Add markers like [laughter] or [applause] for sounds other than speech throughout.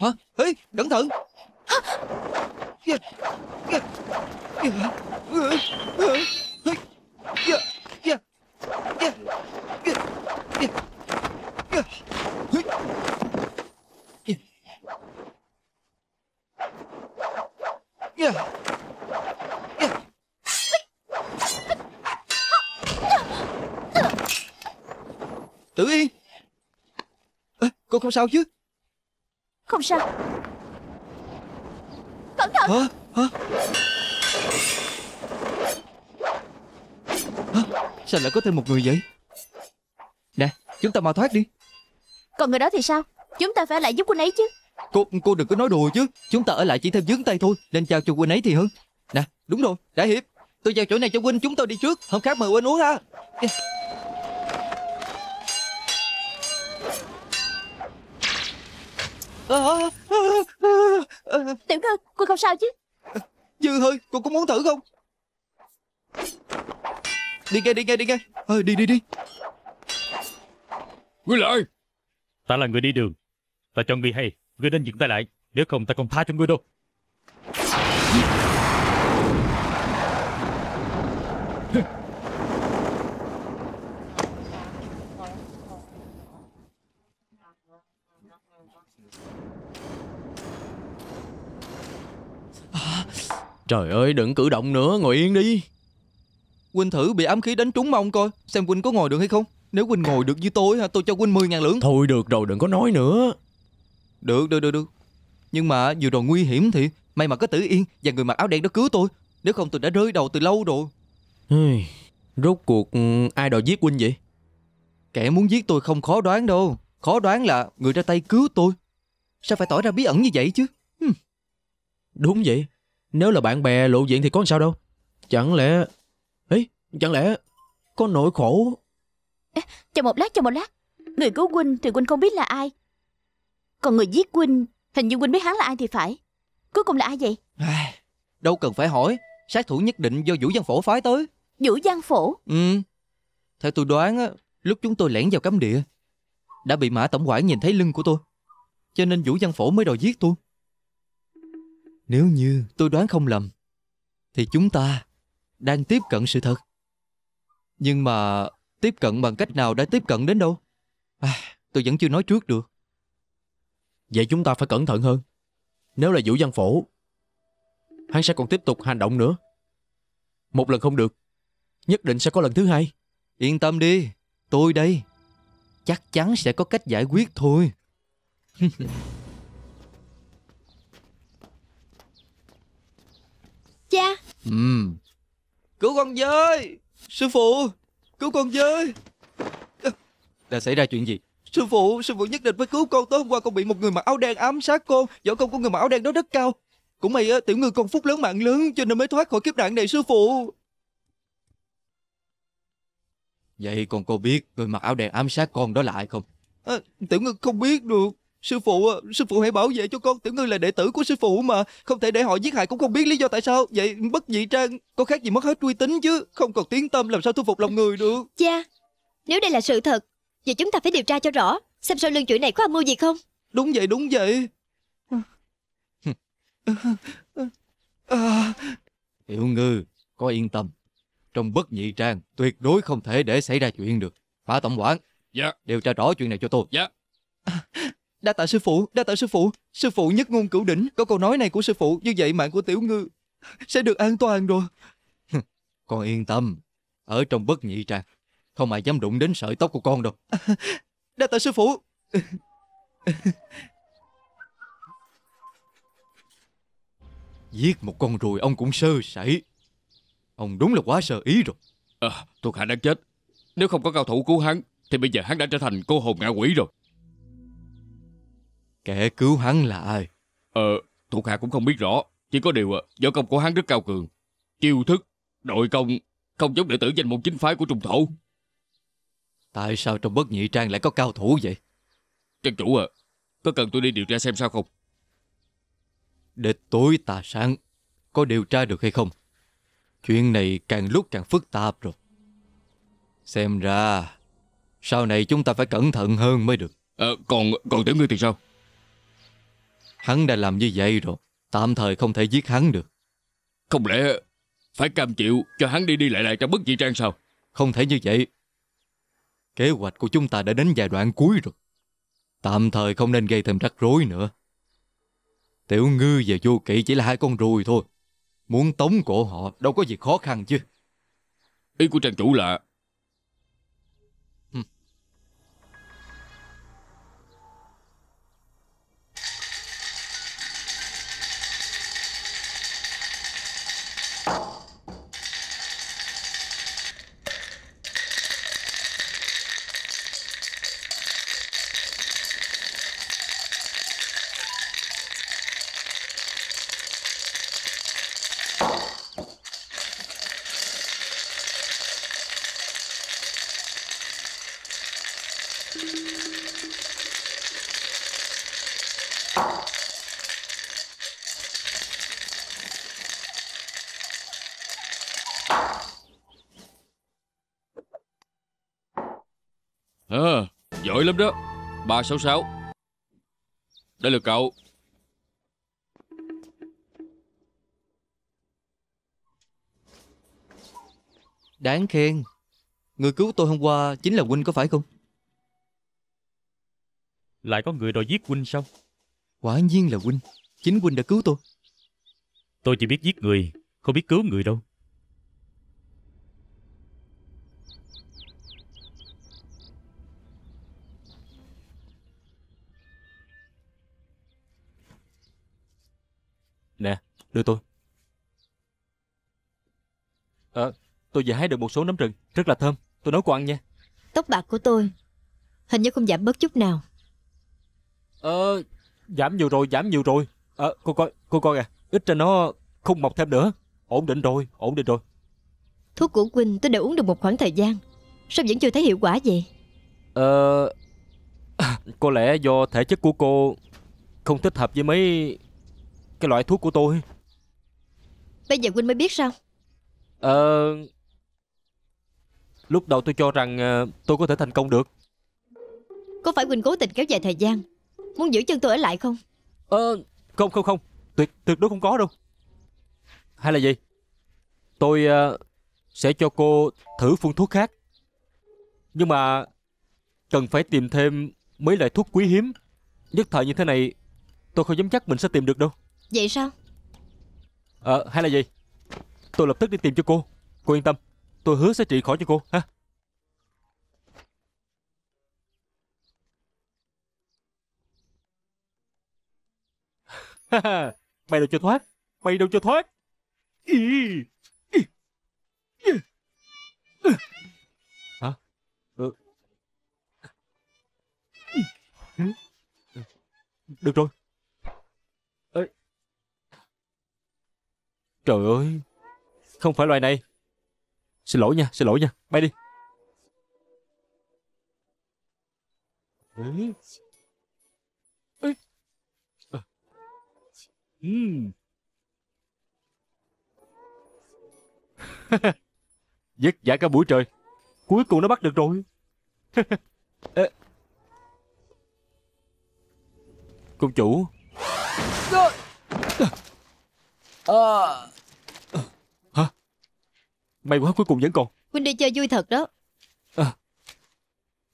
hả ê cẩn thận Tử Yên không sao chứ Không sao Cẩn thận Hả? Hả? Hả? Sao lại có thêm một người vậy Nè chúng ta mau thoát đi Còn người đó thì sao Chúng ta phải lại giúp quân ấy chứ Cô cô đừng có nói đùa chứ Chúng ta ở lại chỉ thêm dướng tay thôi nên trao cho quân ấy thì hơn Nè đúng rồi Đại Hiệp Tôi giao chỗ này cho huynh chúng tôi đi trước Hôm khác mời huynh uống ha Tiểu thư, cô không sao chứ Dư thôi, cô có muốn thử không Đi ngay, đi ngay, đi ngay à, Đi, đi, đi Ngươi lại Ta là người đi đường Ta cho ngươi hay, ngươi nên dừng tay lại Nếu không ta không tha cho ngươi đâu Trời ơi đừng cử động nữa ngồi yên đi Huynh thử bị ám khí đánh trúng mà coi Xem Huynh có ngồi được hay không Nếu Huynh ngồi được như tôi tôi cho Huynh 10 ngàn lưỡng Thôi được rồi đừng có nói nữa Được được được được Nhưng mà vừa rồi nguy hiểm thì May mà có tử yên và người mặc áo đen đó cứu tôi Nếu không tôi đã rơi đầu từ lâu rồi Rốt cuộc ừ, ai đòi giết Huynh vậy Kẻ muốn giết tôi không khó đoán đâu Khó đoán là người ra tay cứu tôi Sao phải tỏ ra bí ẩn như vậy chứ Đúng vậy nếu là bạn bè lộ diện thì có sao đâu Chẳng lẽ ấy chẳng lẽ Có nỗi khổ Ê, Chờ một lát, chờ một lát Người cứu Quynh thì Quynh không biết là ai Còn người giết Quynh Hình như Quynh biết hắn là ai thì phải Cuối cùng là ai vậy à, Đâu cần phải hỏi Sát thủ nhất định do Vũ Giang Phổ phái tới Vũ Giang Phổ Ừ Theo tôi đoán Lúc chúng tôi lẻn vào cấm địa Đã bị mã tổng quản nhìn thấy lưng của tôi Cho nên Vũ Giang Phổ mới đòi giết tôi nếu như tôi đoán không lầm, thì chúng ta đang tiếp cận sự thật. Nhưng mà tiếp cận bằng cách nào đã tiếp cận đến đâu? À, tôi vẫn chưa nói trước được. Vậy chúng ta phải cẩn thận hơn. Nếu là Vũ Văn Phổ, hắn sẽ còn tiếp tục hành động nữa. Một lần không được, nhất định sẽ có lần thứ hai. Yên tâm đi, tôi đây. Chắc chắn sẽ có cách giải quyết thôi. [laughs] Cha ừ. Cứu con với Sư phụ Cứu con với Đã xảy ra chuyện gì Sư phụ Sư phụ nhất định phải cứu con Tối hôm qua con bị một người mặc áo đen ám sát con Võ công của người mặc áo đen đó rất cao Cũng may tiểu ngư con phúc lớn mạng lớn Cho nên mới thoát khỏi kiếp nạn này sư phụ Vậy còn cô biết Người mặc áo đen ám sát con đó là ai không à, Tiểu ngư không biết được Sư phụ, sư phụ hãy bảo vệ cho con, tiểu ngư là đệ tử của sư phụ mà, không thể để họ giết hại cũng không biết lý do tại sao. Vậy bất dị trang, có khác gì mất hết uy tín chứ, không còn tiếng tâm làm sao thu phục lòng người được. Cha, nếu đây là sự thật, vậy chúng ta phải điều tra cho rõ, xem sau lưng chuyện này có âm mưu gì không. Đúng vậy, đúng vậy. Tiểu ngư, có yên tâm, trong bất nhị trang tuyệt đối không thể để xảy ra chuyện được. Phá tổng quản, dạ. điều tra rõ chuyện này cho tôi. Dạ đa tạ sư phụ đa tạ sư phụ sư phụ nhất ngôn cửu đỉnh có câu nói này của sư phụ như vậy mạng của tiểu ngư sẽ được an toàn rồi con yên tâm ở trong bất nhị trang không ai dám đụng đến sợi tóc của con đâu [laughs] đa tạ sư phụ [laughs] giết một con ruồi ông cũng sơ sẩy ông đúng là quá sơ ý rồi à, thuộc hạ đang chết nếu không có cao thủ cứu hắn thì bây giờ hắn đã trở thành cô hồn ngạ quỷ rồi Kẻ cứu hắn là ai? Ờ, thuộc hạ cũng không biết rõ. Chỉ có điều, à, võ công của hắn rất cao cường. Chiêu thức, đội công, không giống đệ tử danh môn chính phái của trùng thổ. Tại sao trong bất nhị trang lại có cao thủ vậy? Trang chủ à, có cần tôi đi điều tra xem sao không? Đến tối tà sáng, có điều tra được hay không? Chuyện này càng lúc càng phức tạp rồi. Xem ra, sau này chúng ta phải cẩn thận hơn mới được. Ờ, còn còn tiểu ngươi thì sao? Hắn đã làm như vậy rồi, tạm thời không thể giết hắn được. Không lẽ phải cam chịu cho hắn đi đi lại lại trong bất dị trang sao? Không thể như vậy. Kế hoạch của chúng ta đã đến giai đoạn cuối rồi. Tạm thời không nên gây thêm rắc rối nữa. Tiểu ngư và vô kỵ chỉ là hai con ruồi thôi. Muốn tống cổ họ đâu có gì khó khăn chứ. Ý của trang chủ là Bội lắm đó 366 Đây là cậu Đáng khen Người cứu tôi hôm qua chính là huynh có phải không Lại có người đòi giết huynh sao Quả nhiên là huynh Chính huynh đã cứu tôi Tôi chỉ biết giết người Không biết cứu người đâu Nè, đưa tôi. à, tôi vừa hái được một số nấm rừng, rất là thơm. Tôi nấu cô ăn nha. Tóc bạc của tôi hình như không giảm bớt chút nào. Ờ, giảm nhiều rồi, giảm nhiều rồi. à, cô coi, cô coi à, ít ra nó không mọc thêm nữa. Ổn định rồi, ổn định rồi. Thuốc của Quỳnh tôi đã uống được một khoảng thời gian. Sao vẫn chưa thấy hiệu quả vậy? Ờ, à, [coughs] có lẽ do thể chất của cô không thích hợp với mấy cái loại thuốc của tôi Bây giờ Quynh mới biết sao Ờ Lúc đầu tôi cho rằng ờ, tôi có thể thành công được Có phải Quỳnh cố tình kéo dài thời gian Muốn giữ chân tôi ở lại không Ờ Không không không Tuyệt tuyệt đối không có đâu Hay là gì Tôi uh, sẽ cho cô thử phương thuốc khác Nhưng mà Cần phải tìm thêm mấy loại thuốc quý hiếm Nhất thời như thế này Tôi không dám chắc mình sẽ tìm được đâu Vậy sao Ờ à, hay là gì Tôi lập tức đi tìm cho cô Cô yên tâm Tôi hứa sẽ trị khỏi cho cô ha [laughs] mày đâu cho thoát mày đâu cho thoát hả ừ. được rồi Trời ơi, không phải loài này. Xin lỗi nha, xin lỗi nha, bay đi. Ê. Ê. À. Uhm. Giấc giả cả buổi trời Cuối cùng nó bắt được rồi à. [laughs] Công chủ à. À. May quá cuối cùng vẫn còn Huynh đi chơi vui thật đó à,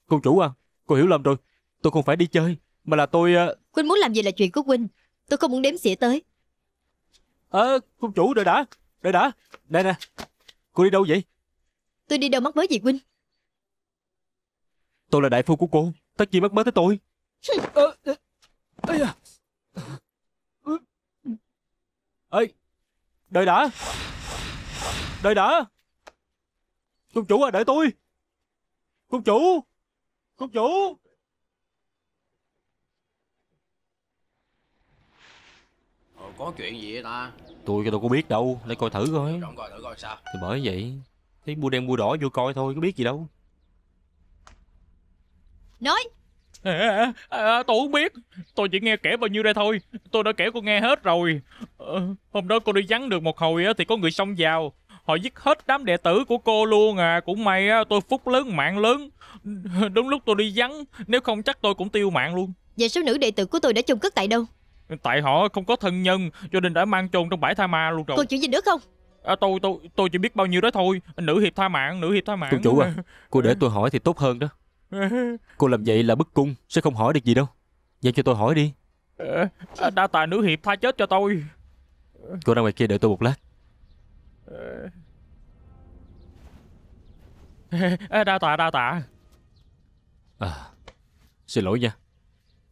Cô chủ à Cô hiểu lầm rồi Tôi không phải đi chơi Mà là tôi à... Huynh muốn làm gì là chuyện của Huynh Tôi không muốn đếm xỉa tới Ờ à, Cô chủ đợi đã Đợi đã Đây nè Cô đi đâu vậy Tôi đi đâu mắc mới gì Huynh Tôi là đại phu của cô Tất nhiên mắc mới tới tôi à, à, à, à. Ê Đợi đã Đợi đã Công chủ à, đợi tôi! Công chủ! Công chủ! Ờ, có chuyện gì vậy ta? Tôi cho tôi có biết đâu, lấy coi thử coi. Trọng coi thử coi sao. Thì bởi vậy, thấy mua đen mua đỏ vô coi thôi, có biết gì đâu. Nói! À, à, tôi không biết Tôi chỉ nghe kể bao nhiêu đây thôi Tôi đã kể cô nghe hết rồi à, Hôm đó cô đi vắng được một hồi á, thì có người xông vào họ giết hết đám đệ tử của cô luôn à cũng may á tôi phúc lớn mạng lớn [laughs] đúng lúc tôi đi vắng nếu không chắc tôi cũng tiêu mạng luôn vậy số nữ đệ tử của tôi đã chôn cất tại đâu tại họ không có thân nhân cho nên đã mang chôn trong bãi tha ma luôn rồi còn chuyện gì nữa không À, tôi tôi tôi chỉ biết bao nhiêu đó thôi nữ hiệp tha mạng nữ hiệp tha mạng cô chủ à cô để tôi hỏi thì tốt hơn đó [laughs] cô làm vậy là bất cung sẽ không hỏi được gì đâu giao cho tôi hỏi đi à, đa tài nữ hiệp tha chết cho tôi cô ra ngoài kia đợi tôi một lát Đa tạ, đa tạ à, Xin lỗi nha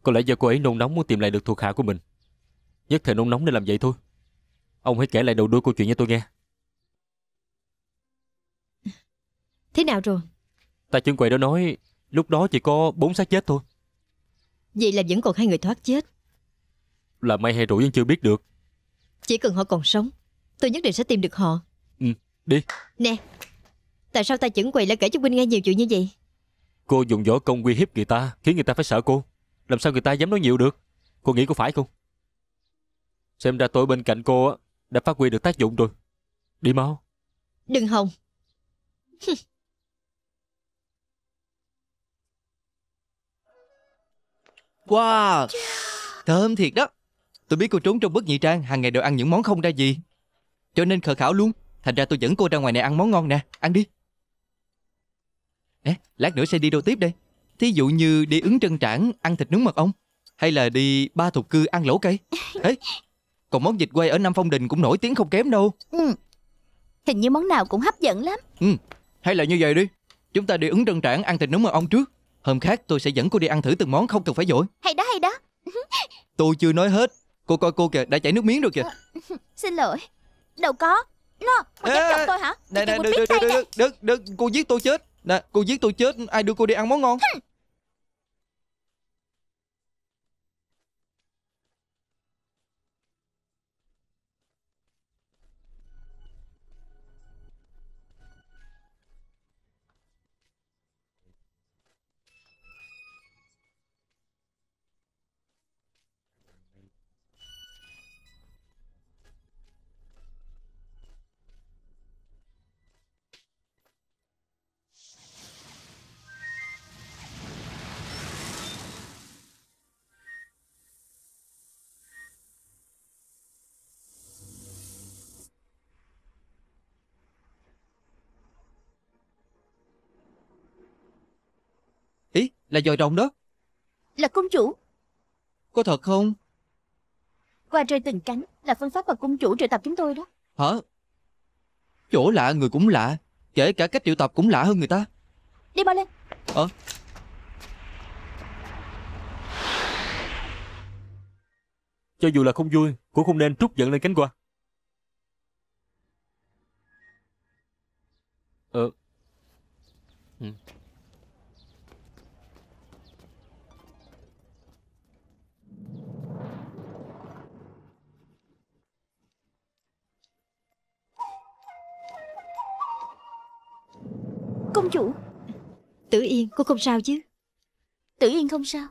Có lẽ do cô ấy nôn nóng muốn tìm lại được thuộc hạ của mình Nhất thời nôn nóng nên làm vậy thôi Ông hãy kể lại đầu đuôi câu chuyện cho tôi nghe Thế nào rồi? Tại chân quầy đó nói Lúc đó chỉ có bốn xác chết thôi Vậy là vẫn còn hai người thoát chết Là may hay rủi vẫn chưa biết được Chỉ cần họ còn sống Tôi nhất định sẽ tìm được họ Đi Nè Tại sao ta chuẩn quỳ lại kể cho huynh nghe nhiều chuyện như vậy Cô dùng võ công uy hiếp người ta Khiến người ta phải sợ cô Làm sao người ta dám nói nhiều được Cô nghĩ có phải không Xem ra tôi bên cạnh cô Đã phát huy được tác dụng rồi Đi mau Đừng hồng [laughs] Wow Thơm thiệt đó Tôi biết cô trốn trong bức nhị trang Hàng ngày đều ăn những món không ra gì Cho nên khờ khảo luôn Thành ra tôi dẫn cô ra ngoài này ăn món ngon nè Ăn đi Nè lát nữa sẽ đi đâu tiếp đây Thí dụ như đi ứng trân trảng ăn thịt nướng mật ong Hay là đi ba thục cư ăn lẩu cây [laughs] Ê Còn món vịt quay ở Nam Phong Đình cũng nổi tiếng không kém đâu ừ. Hình như món nào cũng hấp dẫn lắm Ừ Hay là như vậy đi Chúng ta đi ứng trân trảng ăn thịt nướng mật ong trước Hôm khác tôi sẽ dẫn cô đi ăn thử từng món không cần phải dội Hay đó hay đó Tôi chưa nói hết Cô coi cô kìa đã chảy nước miếng rồi kìa ờ, [laughs] Xin lỗi Đâu có nó cô dám chọc tôi hả nè nè đừng đừng đừng đừng đừng cô giết tôi chết nè cô giết tôi chết ai đưa cô đi ăn món ngon Là dòi rồng đó Là công chủ Có thật không Qua rơi từng cánh Là phương pháp mà công chủ triệu tập chúng tôi đó Hả Chỗ lạ người cũng lạ Kể cả cách triệu tập cũng lạ hơn người ta Đi mau lên hả? Ờ. Cho dù là không vui Cũng không nên trút giận lên cánh qua Ờ ừ. Công chủ Tử Yên cô không sao chứ Tử Yên không sao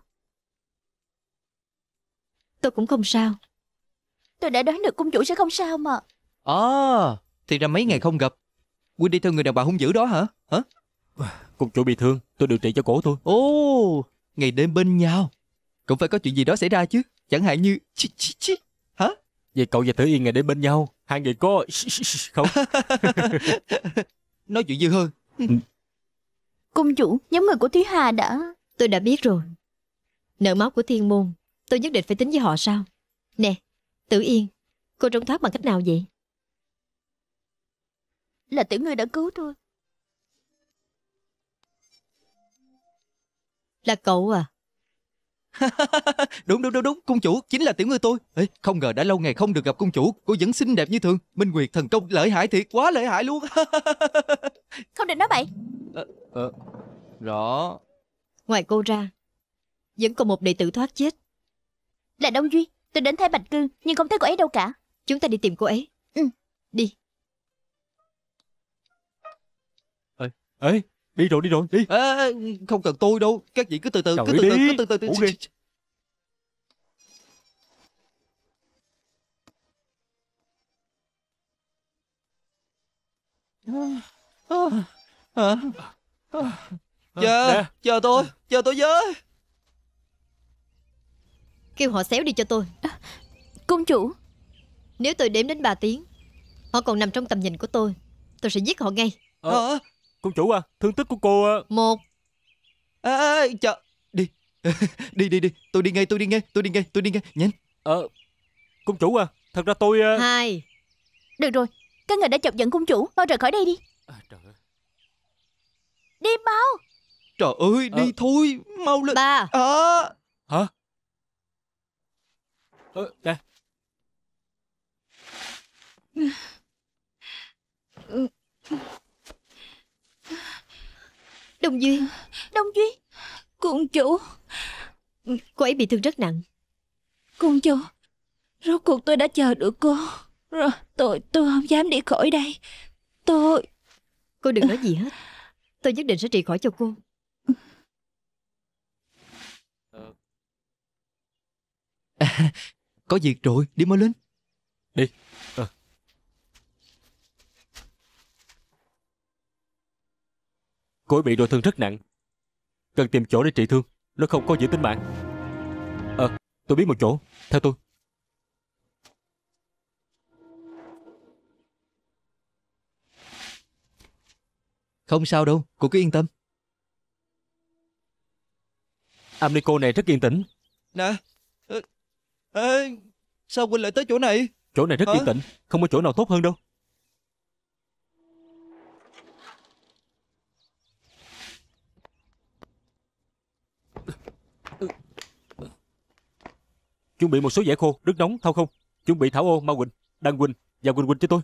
Tôi cũng không sao Tôi đã đoán được công chủ sẽ không sao mà À Thì ra mấy ngày không gặp quên đi theo người đàn bà hung dữ đó hả Hả Công chủ bị thương Tôi điều trị cho cổ tôi Ồ Ngày đêm bên nhau Cũng phải có chuyện gì đó xảy ra chứ Chẳng hạn như chi, chi, chi. Hả Vậy cậu và Tử Yên ngày đêm bên nhau Hai người có [laughs] không [laughs] Nói chuyện dư hơn ừ, Công chủ, nhóm người của Thúy Hà đã... Tôi đã biết rồi. Nợ máu của thiên môn, tôi nhất định phải tính với họ sao? Nè, Tử Yên, cô trốn thoát bằng cách nào vậy? Là tiểu ngươi đã cứu tôi. Là cậu à? [laughs] đúng đúng đúng đúng cung chủ chính là tiểu ngư tôi Ê, không ngờ đã lâu ngày không được gặp cung chủ cô vẫn xinh đẹp như thường minh nguyệt thần công lợi hại thiệt quá lợi hại luôn [laughs] không định nói vậy ờ, ờ, rõ ngoài cô ra vẫn còn một đệ tử thoát chết là đông duy tôi đến thấy bạch cương nhưng không thấy cô ấy đâu cả chúng ta đi tìm cô ấy ừ đi ê ê đi rồi đi rồi đi à, không cần tôi đâu các vị cứ từ từ cứ từ từ, cứ từ từ từ từ okay. chờ ờ, chờ tôi chờ tôi với kêu họ xéo đi cho tôi à, Công chủ Nếu tôi đếm đến ba tiếng Họ còn nằm trong tầm nhìn của tôi Tôi sẽ giết họ ngay Ờ, Công chủ à, thương tích của cô à. Một. À, à, chờ, đi. [laughs] đi đi đi, tôi đi ngay, tôi đi ngay, tôi đi ngay, tôi đi ngay, nhanh. Ờ, à, công chủ à, thật ra tôi... À... Hai. Được rồi, các người đã chọc giận công chủ, mau rời khỏi đây đi. À, trời ơi. Đi mau. Trời ơi, đi à. thôi, mau lên. Ba. À. Hả? Ờ, nè. Ừ. Đông Duy Đông Duy Cung chủ Cô ấy bị thương rất nặng Cung chủ Rốt cuộc tôi đã chờ được cô Rồi tôi tôi không dám đi khỏi đây Tôi Cô đừng nói gì hết Tôi nhất định sẽ trị khỏi cho cô à, [laughs] Có việc rồi Đi mới lên Đi Cô ấy bị đội thương rất nặng Cần tìm chỗ để trị thương Nó không có giữ tính mạng Ờ à, tôi biết một chỗ Theo tôi Không sao đâu Cô cứ yên tâm Amico này rất yên tĩnh Nè à, à, Sao Quỳnh lại tới chỗ này Chỗ này rất Hả? yên tĩnh Không có chỗ nào tốt hơn đâu chuẩn bị một số giải khô, nước nóng, thao không, chuẩn bị thảo ô, ma quỳnh, đăng quỳnh và quỳnh quỳnh cho tôi.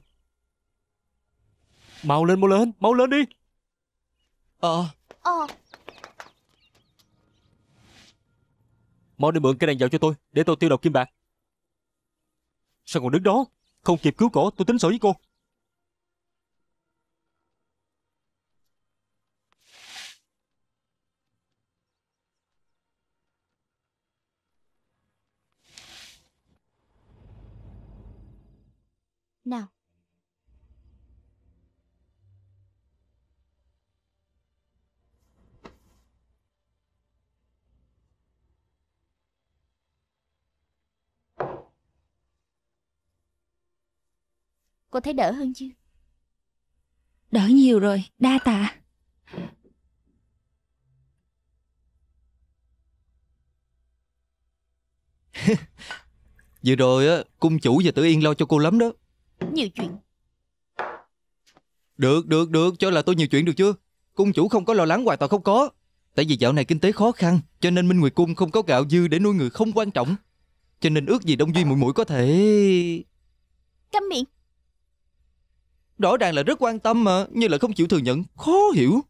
Mau lên, mau lên, mau lên đi. Ờ. Ờ. Mau đi mượn cái đèn dầu cho tôi, để tôi tiêu độc kim bạc. Sao còn đứng đó, không kịp cứu cổ, tôi tính sổ với cô. Nào. Cô thấy đỡ hơn chưa? Đỡ nhiều rồi, đa tạ. [laughs] Vừa rồi á, cung chủ và Tử Yên lo cho cô lắm đó nhiều chuyện Được, được, được, cho là tôi nhiều chuyện được chưa Cung chủ không có lo lắng hoàn toàn không có Tại vì dạo này kinh tế khó khăn Cho nên Minh Nguyệt Cung không có gạo dư để nuôi người không quan trọng Cho nên ước gì Đông Duy mũi mũi có thể Câm miệng Rõ ràng là rất quan tâm mà Nhưng lại không chịu thừa nhận Khó hiểu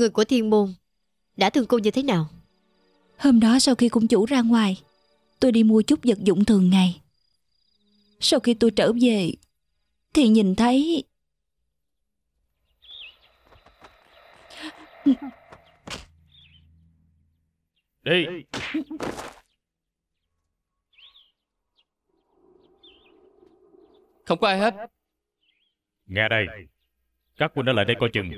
Người của thiên môn Đã thương cô như thế nào Hôm đó sau khi cung chủ ra ngoài Tôi đi mua chút vật dụng thường ngày Sau khi tôi trở về Thì nhìn thấy Đi Không có ai hết Nghe đây Các quân đã lại đây coi chừng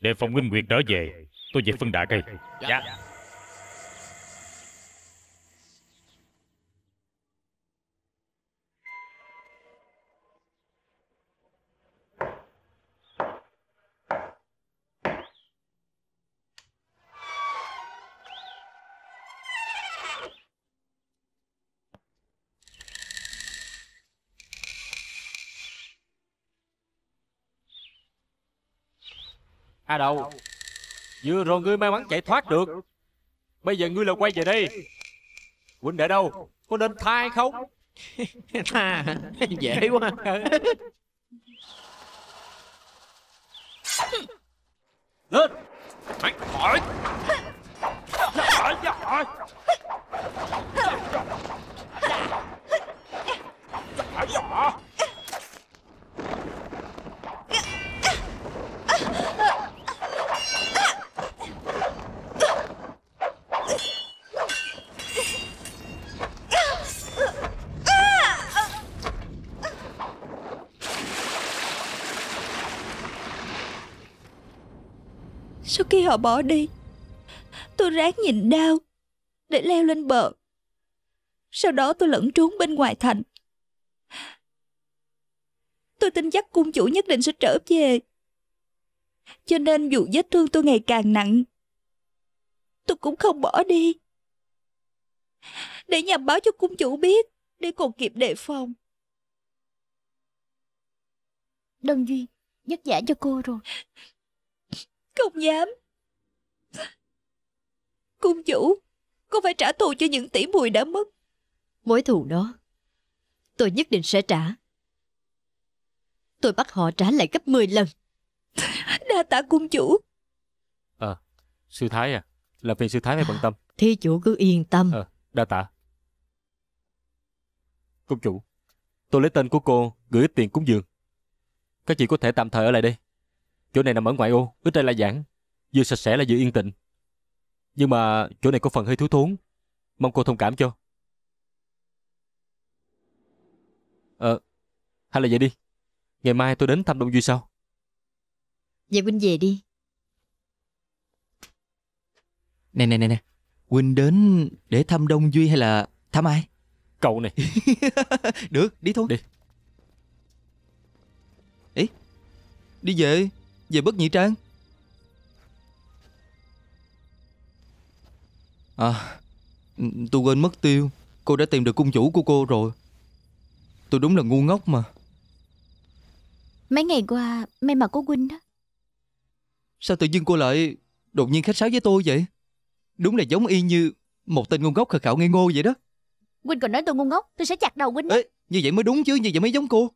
để phòng Minh Nguyệt trở về Tôi về phân đà cây Dạ Hà Đầu Vừa rồi ngươi may mắn chạy thoát được Bây giờ ngươi là quay về đi. Huynh đệ đâu Có nên tha hay không [laughs] Tha [laughs] Dễ quá Lên Mày khỏi Dạ hỏi, họ bỏ đi Tôi ráng nhìn đau Để leo lên bờ Sau đó tôi lẫn trốn bên ngoài thành Tôi tin chắc cung chủ nhất định sẽ trở về Cho nên dù vết thương tôi ngày càng nặng Tôi cũng không bỏ đi Để nhằm báo cho cung chủ biết Để còn kịp đề phòng Đơn Duy Nhắc giả cho cô rồi Không dám cung chủ Con phải trả thù cho những tỷ mùi đã mất Mối thù đó Tôi nhất định sẽ trả Tôi bắt họ trả lại gấp 10 lần [laughs] Đa tạ cung chủ Ờ à, Sư Thái à Là phiền sư Thái phải bận tâm [sighs] Thí chủ cứ yên tâm à, Đa tạ Cung chủ Tôi lấy tên của cô Gửi tiền cúng dường Các chị có thể tạm thời ở lại đây Chỗ này nằm ở ngoại ô Ít đây là giảng Vừa sạch sẽ là vừa yên tĩnh nhưng mà chỗ này có phần hơi thiếu thốn. Mong cô thông cảm cho. Ờ, hay là vậy đi. Ngày mai tôi đến thăm Đông Duy sau. Vậy dạ, Quynh về đi. Nè, nè, nè, nè. Quynh đến để thăm Đông Duy hay là thăm ai? Cậu này. [laughs] Được, đi thôi. Đi. Ý, đi về. Về bất nhị trang. À Tôi quên mất tiêu Cô đã tìm được cung chủ của cô rồi Tôi đúng là ngu ngốc mà Mấy ngày qua May mà có Quynh đó Sao tự nhiên cô lại Đột nhiên khách sáo với tôi vậy Đúng là giống y như Một tên ngu ngốc khờ khạo ngây ngô vậy đó Quynh còn nói tôi ngu ngốc Tôi sẽ chặt đầu Quynh Ê, Như vậy mới đúng chứ Như vậy mới giống cô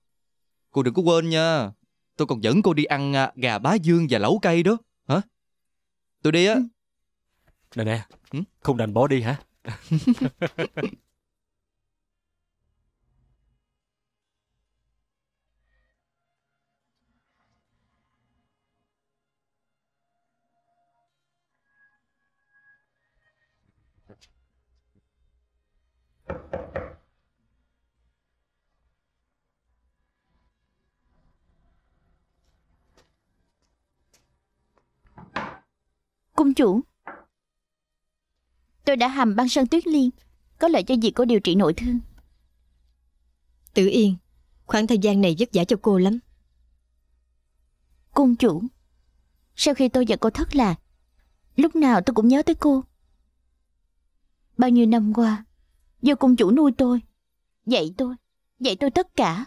Cô đừng có quên nha Tôi còn dẫn cô đi ăn à, gà bá dương và lẩu cây đó Hả Tôi đi á ừ. Nè nè Ừ, không đành bỏ đi hả? Công chủ Tôi đã hầm băng sơn tuyết liên Có lợi cho việc cô điều trị nội thương Tử Yên Khoảng thời gian này vất vả cho cô lắm Cung chủ Sau khi tôi và cô thất lạc Lúc nào tôi cũng nhớ tới cô Bao nhiêu năm qua Do cung chủ nuôi tôi Dạy tôi Dạy tôi tất cả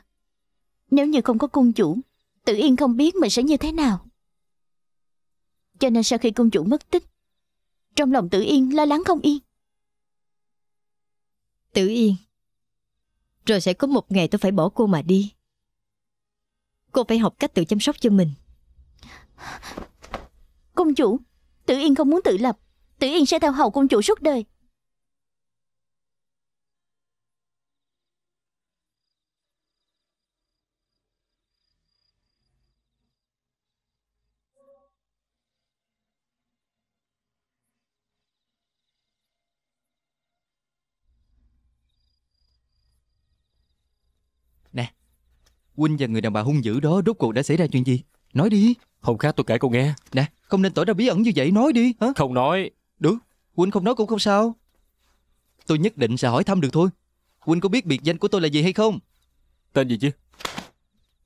Nếu như không có cung chủ Tử Yên không biết mình sẽ như thế nào Cho nên sau khi cung chủ mất tích trong lòng Tử Yên lo lắng không yên Tử Yên Rồi sẽ có một ngày tôi phải bỏ cô mà đi Cô phải học cách tự chăm sóc cho mình Công chủ Tử Yên không muốn tự lập Tử Yên sẽ theo hầu công chủ suốt đời Huynh và người đàn bà hung dữ đó rốt cuộc đã xảy ra chuyện gì? Nói đi. Không khác tôi kể cô nghe. Nè, không nên tỏ ra bí ẩn như vậy, nói đi. Hả? Không nói. Được, Huynh không nói cũng không sao. Tôi nhất định sẽ hỏi thăm được thôi. Huynh có biết biệt danh của tôi là gì hay không? Tên gì chứ?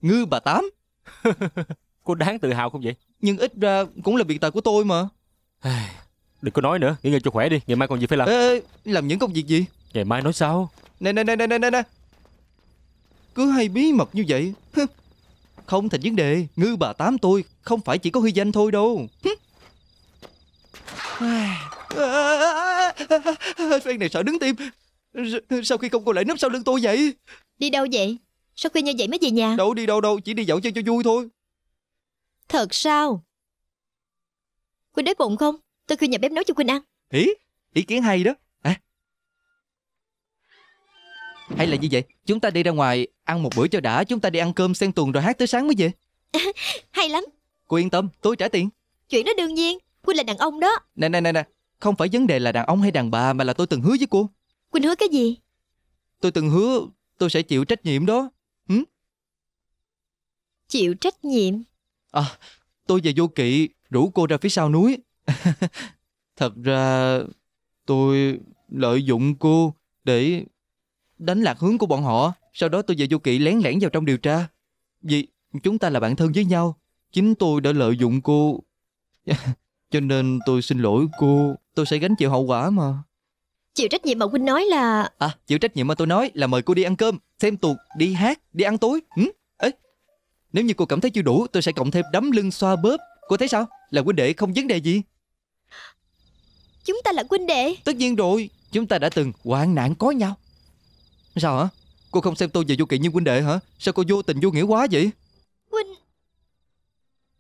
Ngư bà Tám. [laughs] cô đáng tự hào không vậy? Nhưng ít ra cũng là biệt tài của tôi mà. Đừng có nói nữa, nghỉ ngơi cho khỏe đi, ngày mai còn gì phải làm. Ê, làm những công việc gì? Ngày mai nói sao? Nè nè nè nè nè nè, cứ hay bí mật như vậy Không thành vấn đề Ngư bà tám tôi không phải chỉ có Huy Danh thôi đâu Phen này sợ đứng tim Sao khi không cô lại nấp sau lưng tôi vậy Đi đâu vậy Sao khuya như vậy mới về nhà Đâu đi đâu đâu Chỉ đi dạo chơi cho vui thôi Thật sao quỳnh đói bụng không Tôi khi nhà bếp nấu cho quỳnh ăn Ý Ý kiến hay đó hay là như vậy Chúng ta đi ra ngoài Ăn một bữa cho đã Chúng ta đi ăn cơm sen tuần rồi hát tới sáng mới về [laughs] Hay lắm Cô yên tâm Tôi trả tiền Chuyện đó đương nhiên Quynh là đàn ông đó Nè nè nè nè Không phải vấn đề là đàn ông hay đàn bà Mà là tôi từng hứa với cô Quynh hứa cái gì Tôi từng hứa Tôi sẽ chịu trách nhiệm đó ừ? Chịu trách nhiệm À Tôi và Vô Kỵ Rủ cô ra phía sau núi [laughs] Thật ra Tôi lợi dụng cô để đánh lạc hướng của bọn họ. Sau đó tôi và Du Kỵ lén lẻn vào trong điều tra. Vì chúng ta là bạn thân với nhau, chính tôi đã lợi dụng cô. [laughs] Cho nên tôi xin lỗi cô, tôi sẽ gánh chịu hậu quả mà. Chịu trách nhiệm mà Quynh nói là... À, chịu trách nhiệm mà tôi nói là mời cô đi ăn cơm, xem tuột, đi hát, đi ăn tối. Ừ? ấy. nếu như cô cảm thấy chưa đủ, tôi sẽ cộng thêm đấm lưng xoa bóp. Cô thấy sao? Là huynh đệ không vấn đề gì. Chúng ta là huynh đệ. Tất nhiên rồi, chúng ta đã từng hoạn nạn có nhau. Sao hả? Cô không xem tôi và vô kỵ như huynh đệ hả? Sao cô vô tình vô nghĩa quá vậy? Huynh...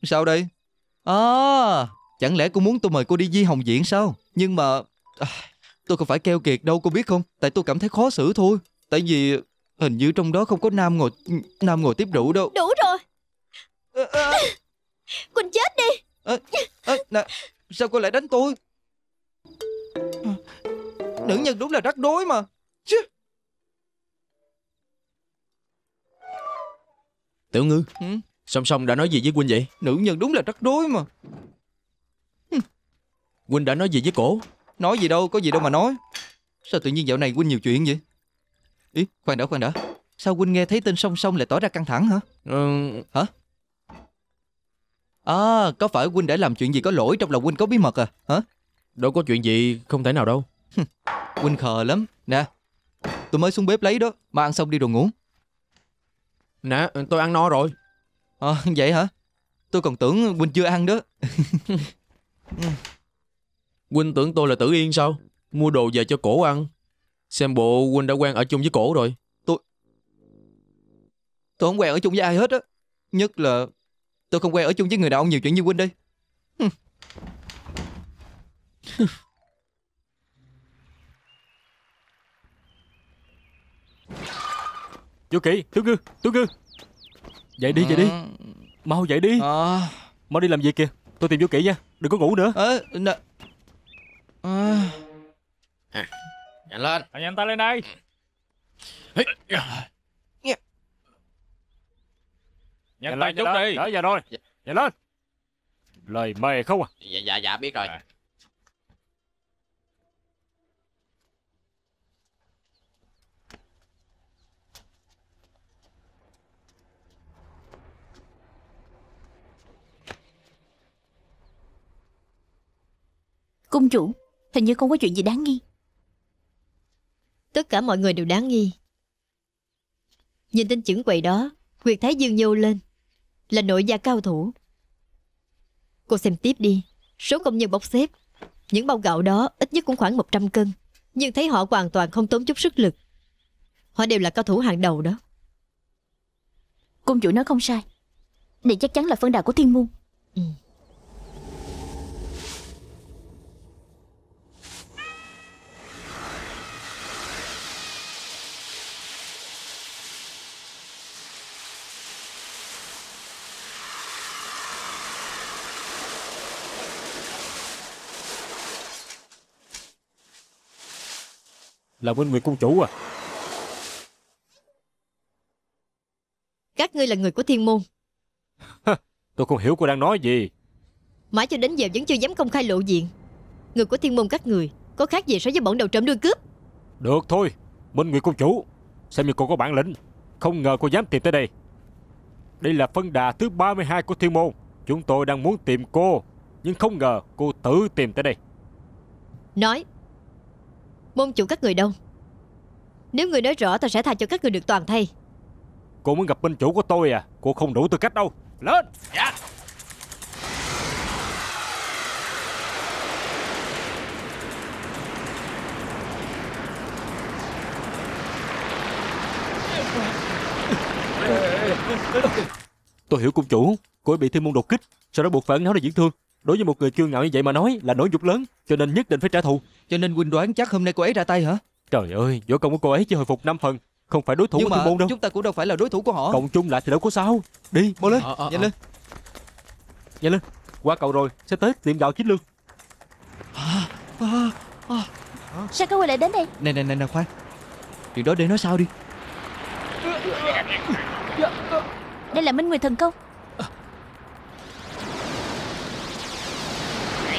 Sao đây? À, chẳng lẽ cô muốn tôi mời cô đi Di Hồng Diễn sao? Nhưng mà... À, tôi không phải keo kiệt đâu cô biết không? Tại tôi cảm thấy khó xử thôi. Tại vì hình như trong đó không có Nam ngồi... Nam ngồi tiếp đủ đâu. Đủ rồi. À, à. [laughs] chết đi. À, à, nè, sao cô lại đánh tôi? Nữ nhân đúng là rắc rối mà. Chứ... Tiểu ngư ừ? Song song đã nói gì với Quynh vậy Nữ nhân đúng là rắc rối mà Quynh đã nói gì với cổ Nói gì đâu có gì đâu mà nói Sao tự nhiên dạo này Quynh nhiều chuyện vậy Ý khoan đã khoan đã Sao Quynh nghe thấy tên song song lại tỏ ra căng thẳng hả ừ... Hả À có phải Quynh đã làm chuyện gì có lỗi Trong lòng Quynh có bí mật à hả Đâu có chuyện gì không thể nào đâu Quynh khờ lắm Nè tôi mới xuống bếp lấy đó Mà ăn xong đi rồi ngủ Nè tôi ăn no rồi Ờ à, vậy hả Tôi còn tưởng Quỳnh chưa ăn đó [laughs] Quỳnh tưởng tôi là tử yên sao Mua đồ về cho cổ ăn Xem bộ Quỳnh đã quen ở chung với cổ rồi Tôi Tôi không quen ở chung với ai hết á Nhất là Tôi không quen ở chung với người đàn ông nhiều chuyện như Quỳnh đây [laughs] Vô kỳ, thiếu ngư, thiếu ngư Dậy đi, dậy đi ừ. Mau dậy đi à... Mau đi làm việc kìa Tôi tìm vô kỳ nha, đừng có ngủ nữa à, à... Nhanh lên à, Nhanh tay lên đây Nhanh, nhanh tay chút đi Đỡ giờ rồi dạ. Nhanh lên Lời mề không à Dạ dạ dạ biết rồi à. Cung chủ, hình như không có chuyện gì đáng nghi. Tất cả mọi người đều đáng nghi. Nhìn tên trưởng quầy đó, Nguyệt Thái Dương nhô lên. Là nội gia cao thủ. Cô xem tiếp đi. Số công nhân bốc xếp. Những bao gạo đó ít nhất cũng khoảng 100 cân. Nhưng thấy họ hoàn toàn không tốn chút sức lực. Họ đều là cao thủ hàng đầu đó. Cung chủ nói không sai. Đây chắc chắn là phân đà của thiên môn. Ừ. là Minh Nguyệt Cung Chủ à Các ngươi là người của thiên môn Tôi không hiểu cô đang nói gì Mãi cho đến giờ vẫn chưa dám công khai lộ diện Người của thiên môn các người Có khác gì so với bọn đầu trộm đưa cướp Được thôi Minh Nguyệt Cung Chủ Xem như cô có bản lĩnh Không ngờ cô dám tìm tới đây Đây là phân đà thứ 32 của thiên môn Chúng tôi đang muốn tìm cô Nhưng không ngờ cô tự tìm tới đây Nói Môn chủ các người đâu Nếu người nói rõ tôi sẽ tha cho các người được toàn thay Cô muốn gặp binh chủ của tôi à Cô không đủ tư cách đâu Lên Dạ Tôi hiểu cung chủ Cô ấy bị thêm môn đột kích Sau đó buộc phải ấn náu để diễn thương Đối với một người kiêu ngạo như vậy mà nói là nỗi nhục lớn, cho nên nhất định phải trả thù. Cho nên huynh đoán chắc hôm nay cô ấy ra tay hả? Trời ơi, võ công của cô ấy chỉ hồi phục năm phần, không phải đối thủ Nhưng của Thiên Môn đâu. chúng ta cũng đâu phải là đối thủ của họ. Cộng chung lại thì đâu có sao. Đi, mau lên, à, à, nhanh à. lên. Nhanh lên, qua cầu rồi, sẽ tới tiệm gạo chính lương. À, à, à. Sao các quay lại đến đây? Này, này, này, này khoan. Chuyện đó để nói sau đi. Đây là Minh Nguyệt Thần Công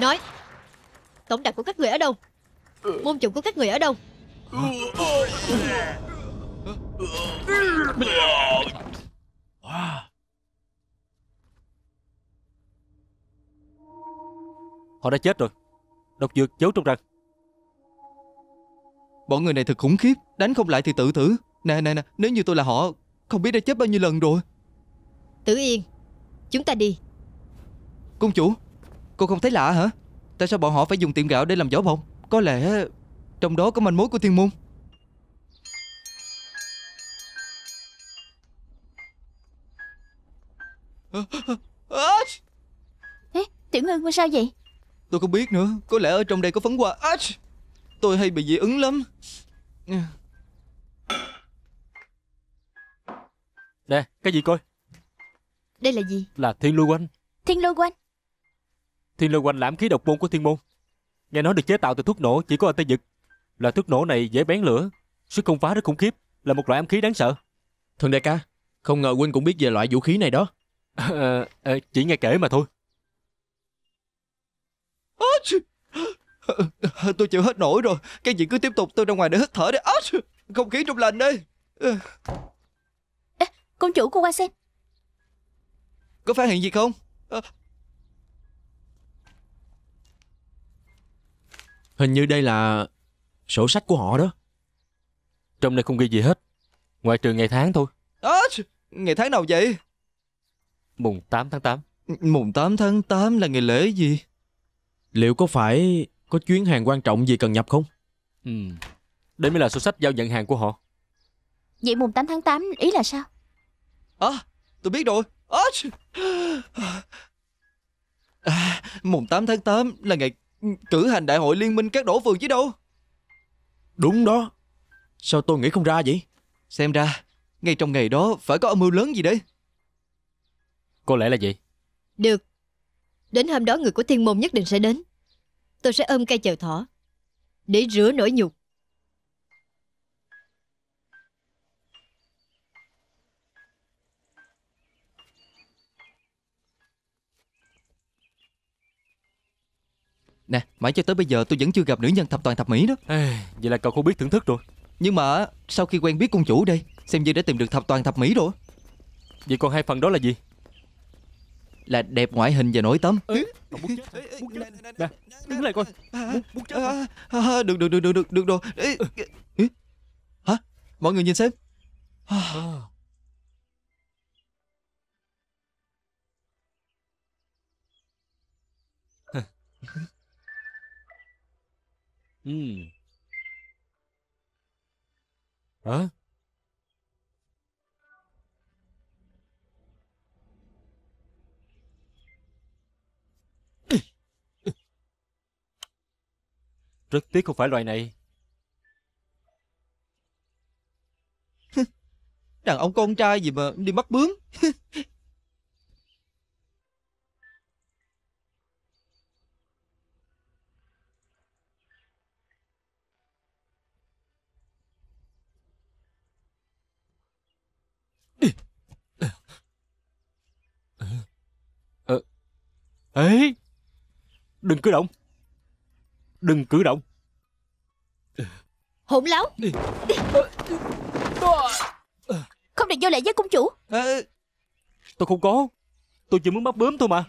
Nói Tổng đạp của các người ở đâu Môn chủ của các người ở đâu Họ đã chết rồi Độc dược giấu trong răng Bọn người này thật khủng khiếp Đánh không lại thì tự tử. Nè nè nè Nếu như tôi là họ không biết đã chết bao nhiêu lần rồi Tử Yên Chúng ta đi Công chủ Cô không thấy lạ hả Tại sao bọn họ phải dùng tiệm gạo để làm vỏ bọc Có lẽ Trong đó có manh mối của thiên môn Ê, Tiểu Ngân sao vậy Tôi không biết nữa Có lẽ ở trong đây có phấn hoa Tôi hay bị dị ứng lắm Nè, cái gì coi? Đây là gì? Là thiên lôi quanh. Thiên lôi quanh? Thiên lôi quanh là khí độc môn của thiên môn. Nghe nói được chế tạo từ thuốc nổ chỉ có ở Tây Dực. Là thuốc nổ này dễ bén lửa, sức công phá rất khủng khiếp, là một loại ám khí đáng sợ. thường đại ca, không ngờ huynh cũng biết về loại vũ khí này đó. À, [laughs] à, chỉ nghe kể mà thôi. À, tôi chịu hết nổi rồi, cái gì cứ tiếp tục tôi ra ngoài để hít thở đi. À, không khí trong lành đây À. Công chủ cô qua xem Có phát hiện gì không à... Hình như đây là sổ sách của họ đó Trong đây không ghi gì hết Ngoài trừ ngày tháng thôi à, Ngày tháng nào vậy Mùng 8 tháng 8 Mùng 8 tháng 8 là ngày lễ gì Liệu có phải có chuyến hàng quan trọng gì cần nhập không Ừ Đây mới là sổ sách giao nhận hàng của họ Vậy mùng 8 tháng 8 ý là sao à, tôi biết rồi. À, à, mùng 8 tháng 8 là ngày cử hành đại hội liên minh các đổ phường chứ đâu. Đúng đó. Sao tôi nghĩ không ra vậy? Xem ra, ngay trong ngày đó phải có âm mưu lớn gì đấy. Có lẽ là vậy. Được. Đến hôm đó người của thiên môn nhất định sẽ đến. Tôi sẽ ôm cây chèo thỏ để rửa nỗi nhục Nè, mãi cho tới bây giờ tôi vẫn chưa gặp nữ nhân thập toàn thập mỹ đó. Ê, vậy là cậu không biết thưởng thức rồi. Nhưng mà sau khi quen biết công chủ đây, xem như đã tìm được thập toàn thập mỹ rồi. Vậy còn hai phần đó là gì? Là đẹp ngoại hình và nổi tấm. Ê, ờ, muốn chết, muốn Nè, đứng lại coi. À, à, muốn, chết. À, được được được được được được rồi. Ừ. Hả? Mọi người nhìn xem. À. Ờ. Ừm. Hả? Rất tiếc không phải loài này. Đàn ông con trai gì mà đi bắt bướm Ê Đừng cử động Đừng cử động Hỗn láo Không được vô lễ với công chủ Tôi không có Tôi chỉ muốn bắt bướm thôi mà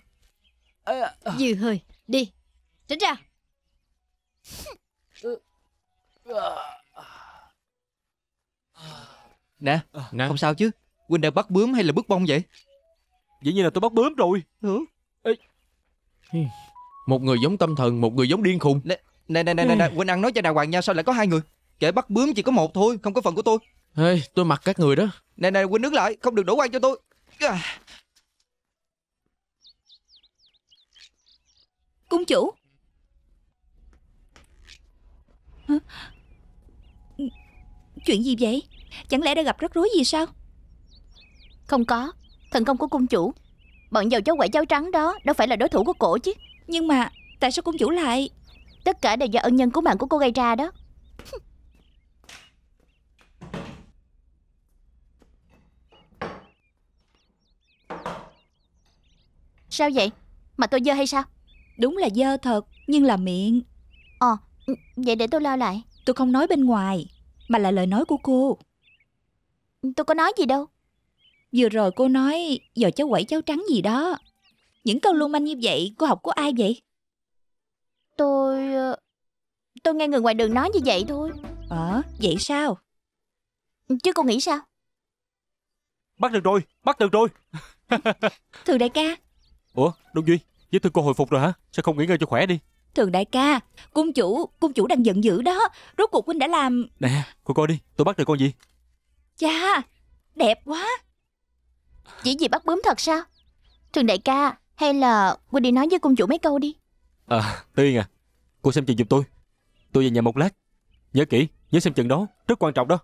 Dư hơi Đi Tránh ra Nè, Không sao chứ Quỳnh đang bắt bướm hay là bức bông vậy Dĩ nhiên là tôi bắt bướm rồi ừ. Một người giống tâm thần, một người giống điên khùng. Nè, nè, nè, nè, nè, Quỳnh ăn nói cho đàng hoàng nha, sao lại có hai người? Kẻ bắt bướm chỉ có một thôi, không có phần của tôi. Ê, tôi mặc các người đó. Nè, nè, Quỳnh đứng lại, không được đổ quan cho tôi. Cung chủ. Hả? Chuyện gì vậy? Chẳng lẽ đã gặp rắc rối gì sao? Không có, thần công của cung chủ Bọn giàu cháu quẻ cháu trắng đó Đâu phải là đối thủ của cổ chứ Nhưng mà tại sao cũng chủ lại Tất cả đều do ân nhân của mạng của cô gây ra đó [laughs] Sao vậy Mà tôi dơ hay sao Đúng là dơ thật Nhưng là miệng Ờ Vậy để tôi lo lại Tôi không nói bên ngoài Mà là lời nói của cô Tôi có nói gì đâu Vừa rồi cô nói giờ cháu quẩy cháu trắng gì đó. Những câu lưu manh như vậy cô học của ai vậy? Tôi... Ờ, tôi nghe người ngoài đường nói như vậy thôi. Ờ, vậy sao? Chứ cô nghĩ sao? Bắt được rồi, bắt được rồi. [laughs] Thường đại ca. Ủa, Đông Duy, vết thương cô hồi phục rồi hả? Sao không nghỉ ngơi cho khỏe đi? Thường đại ca, cung chủ, cung chủ đang giận dữ đó. Rốt cuộc huynh đã làm... Nè, cô coi đi, tôi bắt được con gì? cha đẹp quá. Chỉ vì bắt bướm thật sao Trường đại ca Hay là Quỳnh đi nói với công chủ mấy câu đi À Tiên à Cô xem chừng giúp tôi Tôi về nhà một lát Nhớ kỹ Nhớ xem chừng đó Rất quan trọng đó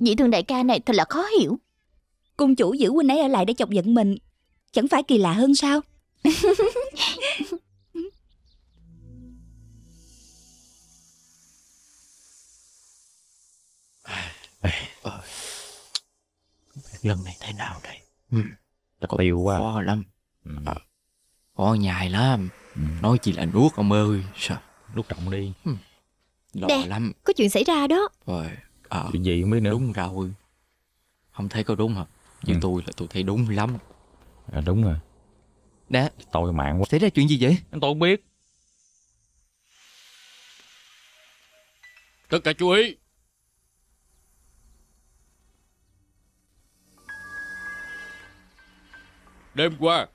Vị thường đại ca này thật là khó hiểu Cung chủ giữ huynh ấy ở lại để chọc giận mình Chẳng phải kỳ lạ hơn sao [laughs] Ê lần này thế nào đây ừ. chắc tiêu quá à? khó lắm ừ. Ờ, khó nhài lắm ừ. nói chỉ là nuốt ông ơi sao nuốt trọng đi ừ. lo lắm có chuyện xảy ra đó rồi à, chuyện gì không biết nữa đúng rồi không thấy có đúng hả nhưng ừ. tôi là tôi thấy đúng lắm à, đúng rồi Nè Tội mạng quá Xảy ra chuyện gì vậy Anh tôi không biết Tất cả chú ý Đêm qua,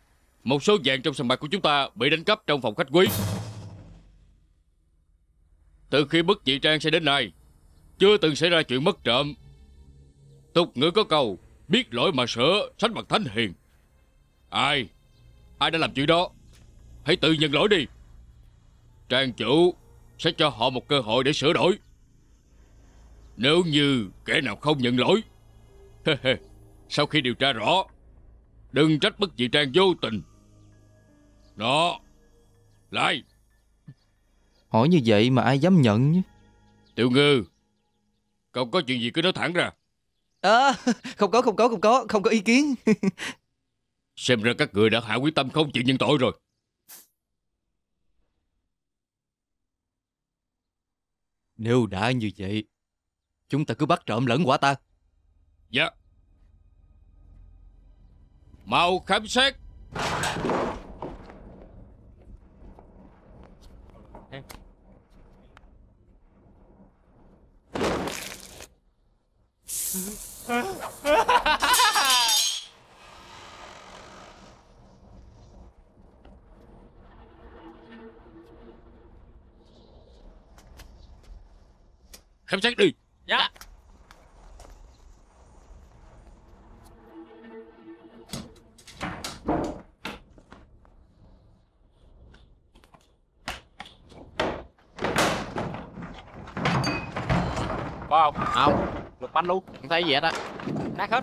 một số vàng trong sòng bạc của chúng ta bị đánh cắp trong phòng khách quý. Từ khi bức chị Trang sẽ đến nay, chưa từng xảy ra chuyện mất trộm. Tục ngữ có câu, biết lỗi mà sửa, sánh bằng thánh hiền. Ai? Ai đã làm chuyện đó? Hãy tự nhận lỗi đi. Trang chủ sẽ cho họ một cơ hội để sửa đổi. Nếu như kẻ nào không nhận lỗi, [laughs] sau khi điều tra rõ, Đừng trách bất chị Trang vô tình Đó Lại Hỏi như vậy mà ai dám nhận nhé Tiểu ngư Cậu có chuyện gì cứ nói thẳng ra À, không có, không có, không có, không có ý kiến [laughs] Xem ra các người đã hạ quyết tâm không chịu nhận tội rồi Nếu đã như vậy Chúng ta cứ bắt trộm lẫn quả ta Dạ yeah. Mau khám xét Khám xét đi Dạ yeah. không? Không Lục banh luôn Không thấy gì hết á Nát hết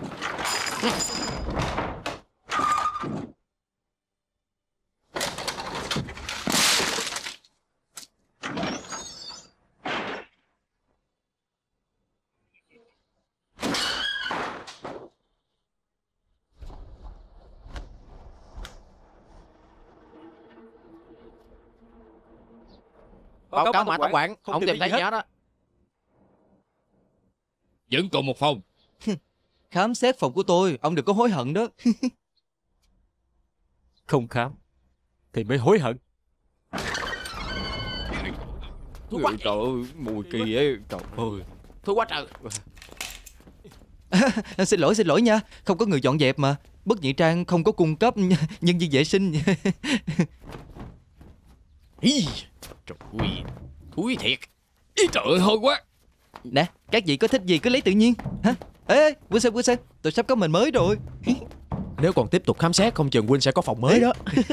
báo cáo mạnh tổng quản không, không tìm thấy gì hết á vẫn còn một phòng [laughs] Khám xét phòng của tôi Ông đừng có hối hận đó [laughs] Không khám Thì mới hối hận Thôi quá Trời ơi mùi kỳ ấy Trời ơi Thôi quá trời à, [laughs] Xin lỗi xin lỗi nha Không có người dọn dẹp mà Bất nhị trang không có cung cấp nhân viên vệ sinh Ý, Trời ơi Thúi thiệt Ý trời ơi hôi quá Nè các vị có thích gì cứ lấy tự nhiên hả Ê Quynh Sơn Quynh Sơn Tôi sắp có mình mới rồi Nếu còn tiếp tục khám xét không chừng Quynh sẽ có phòng mới đó [laughs]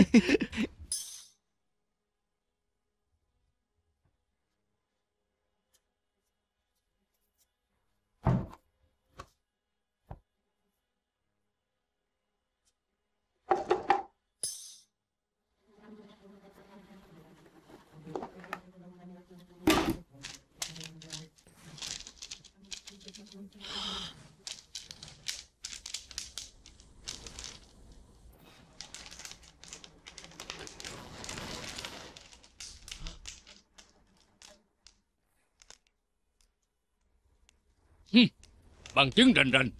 bằng chứng rành rành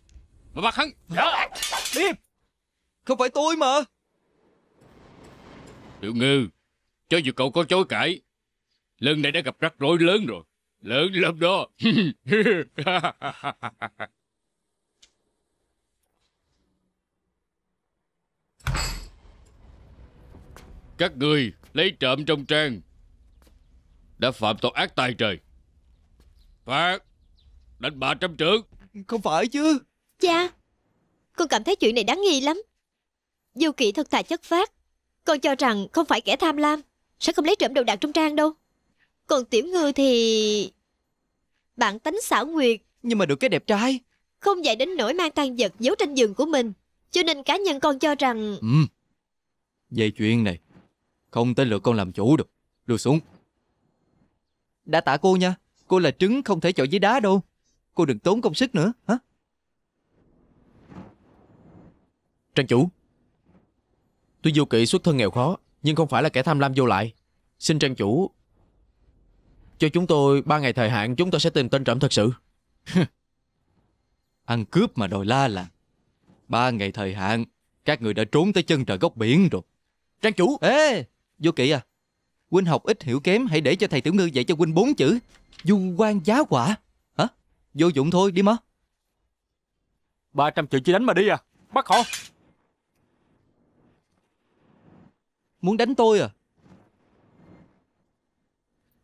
mà bắt hắn dạ. điệp không phải tôi mà tiểu ngư cho dù cậu có chối cãi lần này đã gặp rắc rối lớn rồi lớn lắm đó [laughs] các người lấy trộm trong trang đã phạm tội ác tay trời phạt đánh ba trăm trưởng không phải chứ Cha Con cảm thấy chuyện này đáng nghi lắm Vô kỵ thật tài chất phát Con cho rằng không phải kẻ tham lam Sẽ không lấy trộm đồ đạc trong trang đâu Còn tiểu ngư thì Bạn tính xảo nguyệt Nhưng mà được cái đẹp trai Không dạy đến nỗi mang tan vật giấu trên giường của mình Cho nên cá nhân con cho rằng ừ. Về chuyện này Không tới lượt con làm chủ được Đưa xuống Đã tạ cô nha Cô là trứng không thể chọi với đá đâu Cô đừng tốn công sức nữa hả? Trang chủ tôi vô kỵ xuất thân nghèo khó Nhưng không phải là kẻ tham lam vô lại Xin trang chủ Cho chúng tôi ba ngày thời hạn Chúng tôi sẽ tìm tên trộm thật sự [laughs] Ăn cướp mà đòi la là Ba ngày thời hạn Các người đã trốn tới chân trời góc biển rồi Trang chủ Ê Vô kỵ à Huynh học ít hiểu kém Hãy để cho thầy tiểu ngư dạy cho Huynh bốn chữ dung quan giá quả Vô dụng thôi, đi mất. 300 triệu chỉ đánh mà đi à? Bắt họ. Muốn đánh tôi à?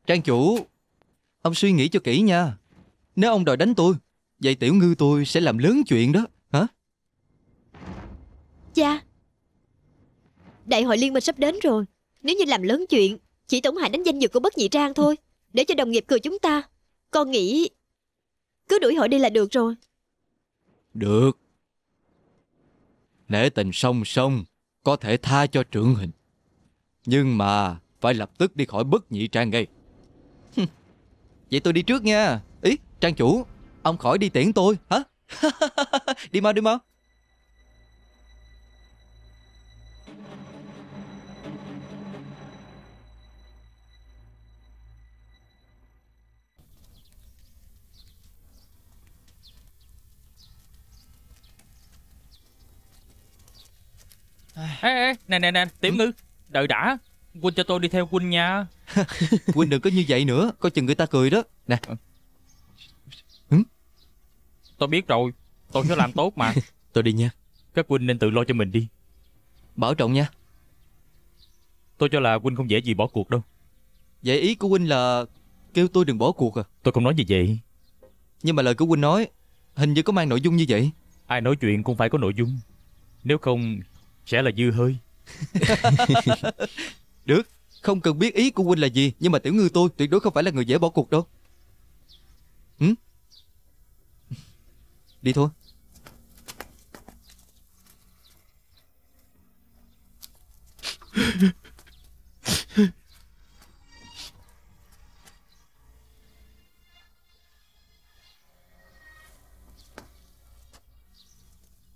Trang chủ, ông suy nghĩ cho kỹ nha. Nếu ông đòi đánh tôi, vậy tiểu ngư tôi sẽ làm lớn chuyện đó, hả? Cha, đại hội liên minh sắp đến rồi. Nếu như làm lớn chuyện, chỉ tổng hại đánh danh dự của bất nhị trang thôi, để cho đồng nghiệp cười chúng ta. Con nghĩ cứ đuổi họ đi là được rồi Được Nể tình song song Có thể tha cho trưởng hình Nhưng mà Phải lập tức đi khỏi bất nhị trang ngay Vậy tôi đi trước nha Ý trang chủ Ông khỏi đi tiễn tôi hả [laughs] Đi mau đi mau ê ê nè nè nè tiểu ừ. ngư đợi đã Quân cho tôi đi theo Quân nha [laughs] Quân đừng có như vậy nữa Coi chừng người ta cười đó Nè ờ. ừ? Tôi biết rồi Tôi sẽ làm tốt mà [laughs] Tôi đi nha Các Quân nên tự lo cho mình đi Bảo trọng nha Tôi cho là Quân không dễ gì bỏ cuộc đâu Vậy ý của Huynh là Kêu tôi đừng bỏ cuộc à Tôi không nói gì vậy Nhưng mà lời của Huynh nói Hình như có mang nội dung như vậy Ai nói chuyện cũng phải có nội dung Nếu không sẽ là dư hơi [laughs] được không cần biết ý của huynh là gì nhưng mà tiểu ngư tôi tuyệt đối không phải là người dễ bỏ cuộc đâu ừ? đi thôi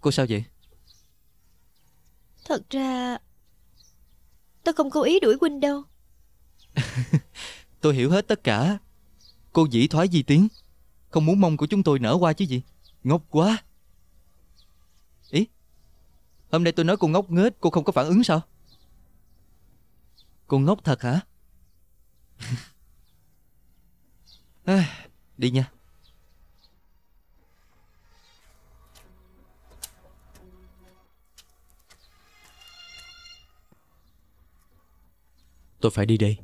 Cô sao vậy? Thật ra Tôi không cố ý đuổi huynh đâu [laughs] Tôi hiểu hết tất cả Cô dĩ thoái di tiếng Không muốn mong của chúng tôi nở qua chứ gì Ngốc quá Ý Hôm nay tôi nói cô ngốc nghếch Cô không có phản ứng sao Cô ngốc thật hả à, [laughs] Đi nha tôi phải đi đây.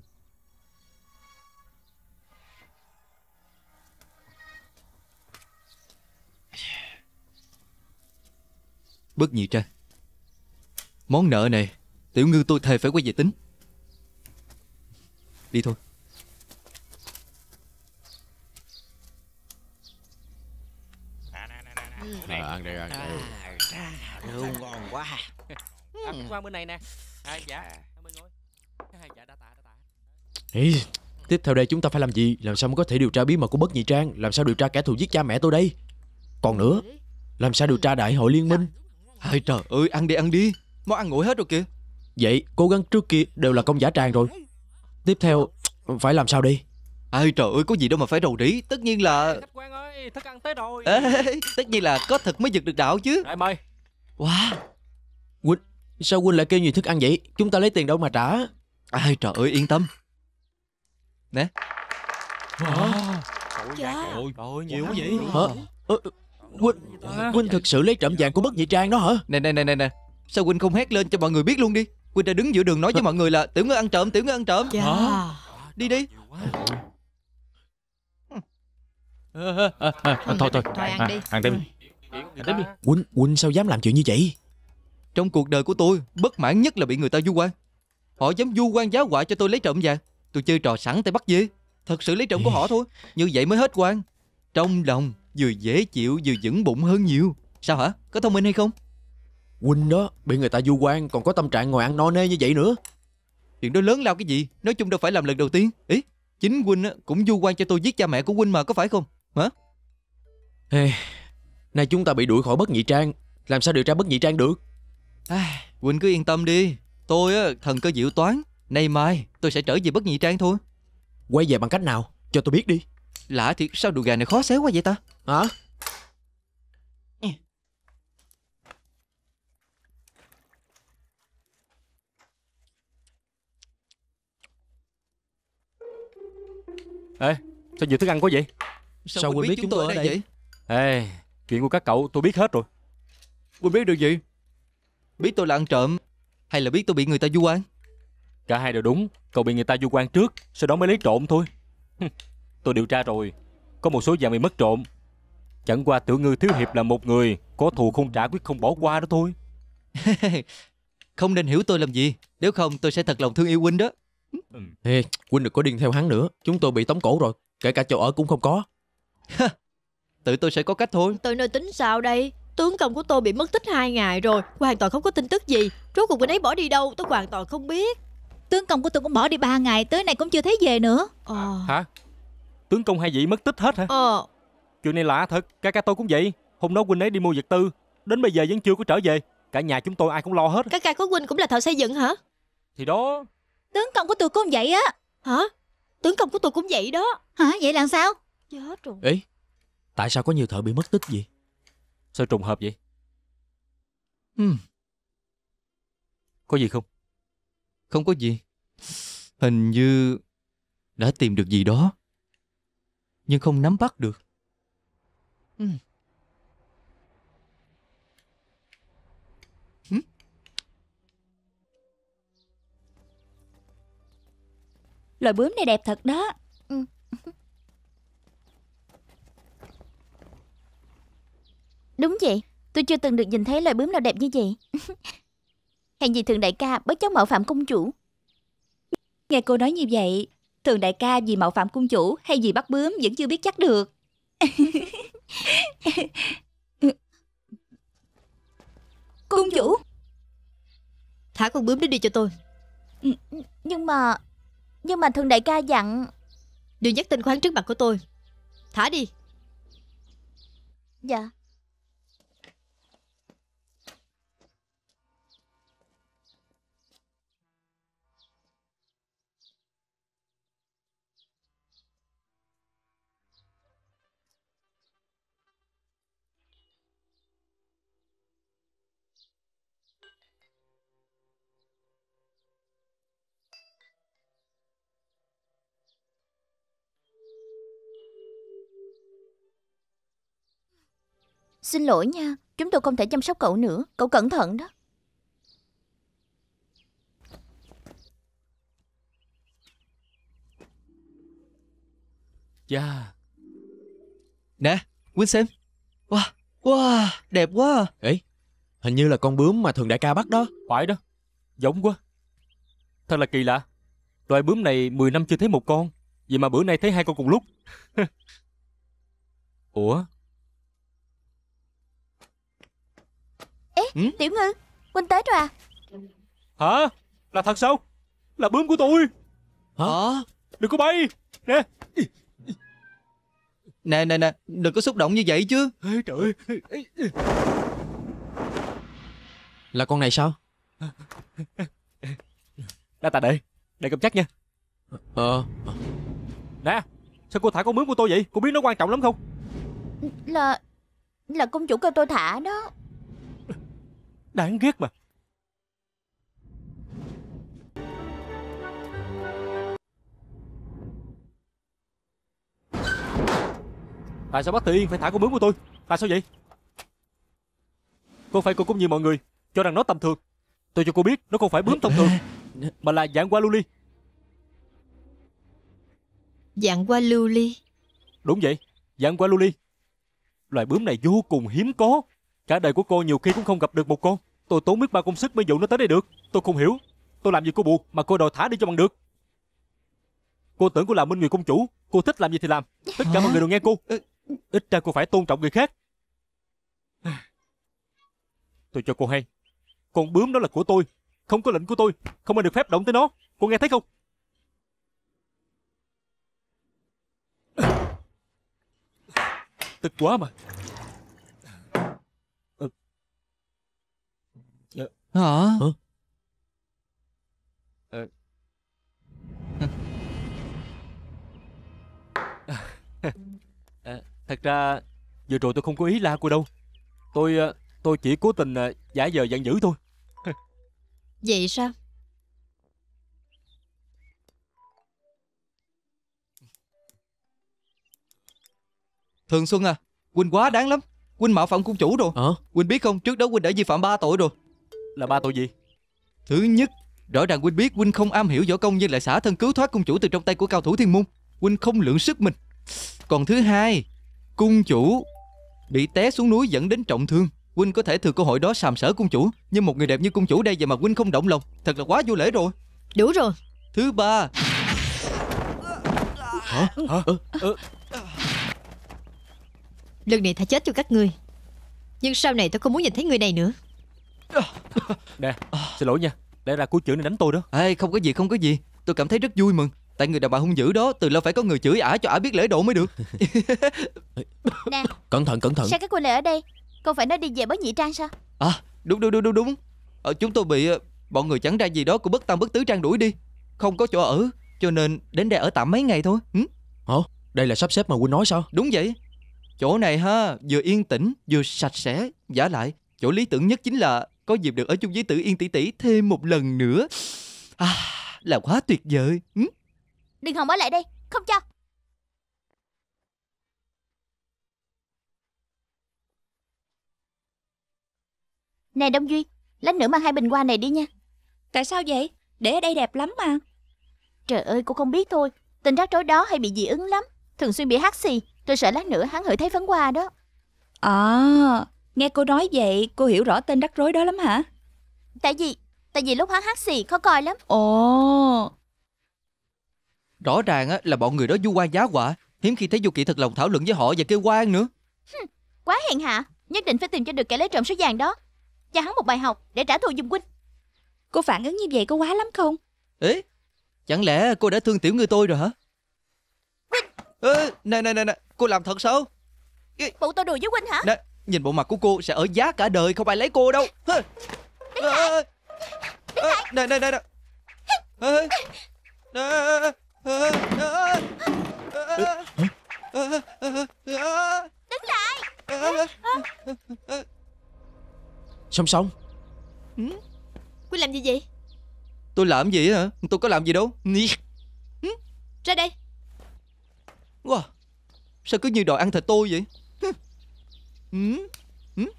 Bất nhị ra. Món nợ này, tiểu ngư tôi thề phải quay về tính. Đi thôi. À, ăn đi, ăn đi. À, ngon quá. À, qua bên này nè. À, dạ. À. Ê, tiếp theo đây chúng ta phải làm gì Làm sao mới có thể điều tra bí mật của bất nhị trang Làm sao điều tra kẻ thù giết cha mẹ tôi đây Còn nữa Làm sao điều tra đại hội liên minh Ôi trời ơi ăn đi ăn đi Món ăn nguội hết rồi kìa Vậy cố gắng trước kia đều là công giả tràng rồi Tiếp theo phải làm sao đi Ai trời ơi có gì đâu mà phải rầu rĩ Tất nhiên là Khách quan ơi thức ăn tới rồi Ê, Tất nhiên là có thật mới giật được đạo chứ Em ơi Wow Quỳnh Sao Quỳnh lại kêu nhiều thức ăn vậy Chúng ta lấy tiền đâu mà trả Ai trời ơi yên tâm nè wow. dạ. Ôi, ôi nhiều quá vậy hả Ơ, Huynh Huynh thực sự lấy trộm vàng của bất nhị trang đó hả nè nè nè nè nè sao Huynh không hét lên cho mọi người biết luôn đi Huynh đã đứng giữa đường nói với mọi người là tiểu ngư ăn trộm tiểu ngư ăn trộm dạ. đi đi à, à, à, à, thôi thôi thôi ăn đi ăn tiếp đi ăn đi Huynh Huynh sao dám làm chuyện như vậy trong cuộc đời của tôi bất mãn nhất là bị người ta vu oan họ dám vu oan giá họa cho tôi lấy trộm vàng Tôi chơi trò sẵn tay bắt dê Thật sự lấy trộm của họ thôi Như vậy mới hết quan Trong lòng vừa dễ chịu vừa vững bụng hơn nhiều Sao hả? Có thông minh hay không? Huynh đó bị người ta du quan còn có tâm trạng ngồi ăn no nê như vậy nữa Chuyện đó lớn lao cái gì Nói chung đâu phải làm lần đầu tiên Ý chính Huynh cũng du quan cho tôi giết cha mẹ của Huynh mà có phải không? Hả? Hey, nay chúng ta bị đuổi khỏi bất nhị trang Làm sao điều tra bất nhị trang được? À, Huynh cứ yên tâm đi Tôi á, thần cơ diệu toán Nay mai tôi sẽ trở về bất nhị trang thôi Quay về bằng cách nào Cho tôi biết đi Lạ thiệt sao đùi gà này khó xéo quá vậy ta Hả Ê sao nhiều thức ăn quá vậy Sao, sao Quỳnh biết, biết chúng tôi ở đây vậy Ê chuyện của các cậu tôi biết hết rồi Quỳnh biết được gì Biết tôi là ăn trộm Hay là biết tôi bị người ta du oan Cả hai đều đúng Cậu bị người ta du quan trước Sau đó mới lấy trộm thôi Tôi điều tra rồi Có một số vàng bị mất trộm Chẳng qua tiểu ngư thiếu hiệp là một người Có thù không trả quyết không bỏ qua đó thôi [laughs] Không nên hiểu tôi làm gì Nếu không tôi sẽ thật lòng thương yêu huynh đó Ê, huynh đừng có điên theo hắn nữa Chúng tôi bị tống cổ rồi Kể cả chỗ ở cũng không có Tự tôi sẽ có cách thôi Tôi nơi tính sao đây Tướng công của tôi bị mất tích hai ngày rồi Hoàn toàn không có tin tức gì Rốt cuộc anh ấy bỏ đi đâu tôi hoàn toàn không biết Tướng công của tôi cũng bỏ đi ba ngày Tới nay cũng chưa thấy về nữa ờ. Hả Tướng công hai vị mất tích hết hả Ờ Chuyện này lạ thật Ca ca tôi cũng vậy Hôm đó huynh ấy đi mua vật tư Đến bây giờ vẫn chưa có trở về Cả nhà chúng tôi ai cũng lo hết Ca ca của huynh cũng là thợ xây dựng hả Thì đó Tướng công của tôi cũng vậy á Hả Tướng công của tôi cũng vậy đó Hả vậy làm sao Chết rồi Ê Tại sao có nhiều thợ bị mất tích vậy Sao trùng hợp vậy hmm. Có gì không không có gì. Hình như đã tìm được gì đó. Nhưng không nắm bắt được. Ừ. Loài bướm này đẹp thật đó ừ. Đúng vậy Tôi chưa từng được nhìn thấy loài bướm nào đẹp như vậy [laughs] Hèn gì thường đại ca bắt cháu mạo phạm công chủ Nghe cô nói như vậy Thường đại ca vì mạo phạm cung chủ Hay vì bắt bướm vẫn chưa biết chắc được [laughs] Cung chủ Thả con bướm đó đi cho tôi ừ, Nhưng mà Nhưng mà thường đại ca dặn Đừng nhắc tên khoáng trước mặt của tôi Thả đi Dạ Xin lỗi nha, chúng tôi không thể chăm sóc cậu nữa. Cậu cẩn thận đó. Dạ. Yeah. Nè, Quynh xem. Wow, wow, đẹp quá. Ê, hình như là con bướm mà thường đại ca bắt đó. Phải đó, giống quá. Thật là kỳ lạ. Loài bướm này 10 năm chưa thấy một con. Vậy mà bữa nay thấy hai con cùng lúc. [laughs] Ủa, Ừ? Tiểu Ngư Huynh tới rồi à Hả Là thật sao Là bướm của tôi Hả Đừng có bay Nè Nè nè nè Đừng có xúc động như vậy chứ Ê, Trời Là con này sao Đa tạ đây, Đệ cầm chắc nha Ờ Nè Sao cô thả con bướm của tôi vậy Cô biết nó quan trọng lắm không Là Là công chủ kêu tôi thả đó Đáng ghét mà Tại sao bác Tự Yên phải thả con bướm của tôi Tại sao vậy Cô phải cô cũng như mọi người Cho rằng nó tầm thường Tôi cho cô biết nó không phải bướm thông thường Mà là dạng qua lưu ly. Dạng qua lưu ly. Đúng vậy Dạng qua lưu ly. Loài bướm này vô cùng hiếm có Cả đời của cô nhiều khi cũng không gặp được một con, Tôi tốn biết bao công sức mới dụ nó tới đây được Tôi không hiểu Tôi làm gì cô buộc mà cô đòi thả đi cho bằng được Cô tưởng cô là Minh người Công Chủ Cô thích làm gì thì làm Tất cả mọi người đều nghe cô Ít ra cô phải tôn trọng người khác Tôi cho cô hay Con bướm đó là của tôi Không có lệnh của tôi Không ai được phép động tới nó Cô nghe thấy không Tức quá mà Hả? Hả? À, [laughs] thật ra vừa rồi tôi không có ý la cô đâu Tôi ờ, tôi chỉ cố tình giả vờ giận dữ thôi [laughs] Vậy sao? Thường Xuân à Quỳnh quá đáng lắm Quỳnh mạo phạm cung chủ rồi à? Quỳnh biết không trước đó Quỳnh đã vi phạm ba tội rồi là ba tội gì Thứ nhất Rõ ràng huynh biết huynh không am hiểu võ công Nhưng lại xả thân cứu thoát cung chủ từ trong tay của cao thủ thiên môn Huynh không lượng sức mình Còn thứ hai Cung chủ Bị té xuống núi dẫn đến trọng thương Huynh có thể thừa cơ hội đó sàm sở cung chủ Nhưng một người đẹp như cung chủ đây Vậy mà Huynh không động lòng Thật là quá vô lễ rồi Đủ rồi Thứ ba Hả? Hả? Ừ. Ừ. Lần này thả chết cho các ngươi Nhưng sau này tôi không muốn nhìn thấy người này nữa Nè xin lỗi nha để ra cô chữ này đánh tôi đó Ê không có gì không có gì Tôi cảm thấy rất vui mừng Tại người đàn bà hung dữ đó Từ lâu phải có người chửi ả cho ả biết lễ độ mới được [laughs] Nè Cẩn thận cẩn thận Sao cái cô này ở đây Cô phải nói đi về bớt nhị trang sao À đúng đúng đúng đúng, đúng. Ờ, Chúng tôi bị ờ, Bọn người chẳng ra gì đó Cũng bất tam bất tứ trang đuổi đi Không có chỗ ở Cho nên đến đây ở tạm mấy ngày thôi Hả đây là sắp xếp mà Quynh nói sao Đúng vậy Chỗ này ha Vừa yên tĩnh Vừa sạch sẽ Giả lại Chỗ lý tưởng nhất chính là có dịp được ở chung với Tử Yên tỷ tỷ thêm một lần nữa. À, là quá tuyệt vời. Ừ? Đừng hòng ở lại đây, không cho. Nè Đông Duy, lát nữa mang hai bình hoa này đi nha. Tại sao vậy? Để ở đây đẹp lắm mà. Trời ơi, cô không biết thôi. Tình rắc rối đó hay bị dị ứng lắm. Thường xuyên bị hắt xì. Tôi sợ lát nữa hắn hửi thấy phấn hoa đó. À, Nghe cô nói vậy, cô hiểu rõ tên rắc rối đó lắm hả? Tại vì, tại vì lúc hắn hát xì khó coi lắm. Ồ. Rõ ràng á, là bọn người đó du quan giá quả, hiếm khi thấy Du Kỵ thật lòng thảo luận với họ và cái quan nữa. quá hèn hạ, nhất định phải tìm cho được kẻ lấy trộm số vàng đó. Cho hắn một bài học để trả thù Dung Quynh. Cô phản ứng như vậy có quá lắm không? Ê, chẳng lẽ cô đã thương tiểu ngư tôi rồi hả? Quynh! Ê, nè, nè, nè, nè, cô làm thật sao? Bộ tôi đùa với Quynh hả? Nè, Nhìn bộ mặt của cô sẽ ở giá cả đời Không ai lấy cô đâu à, à, à, Nè nè nè nè Đứng lại ờ, ờ, ờ. Song song ừ? Quynh làm gì vậy Tôi làm gì hả Tôi có làm gì đâu ừ? Ra đây wow. Sao cứ như đòi ăn thịt tôi vậy hmm, Ừ? ừ. ừ.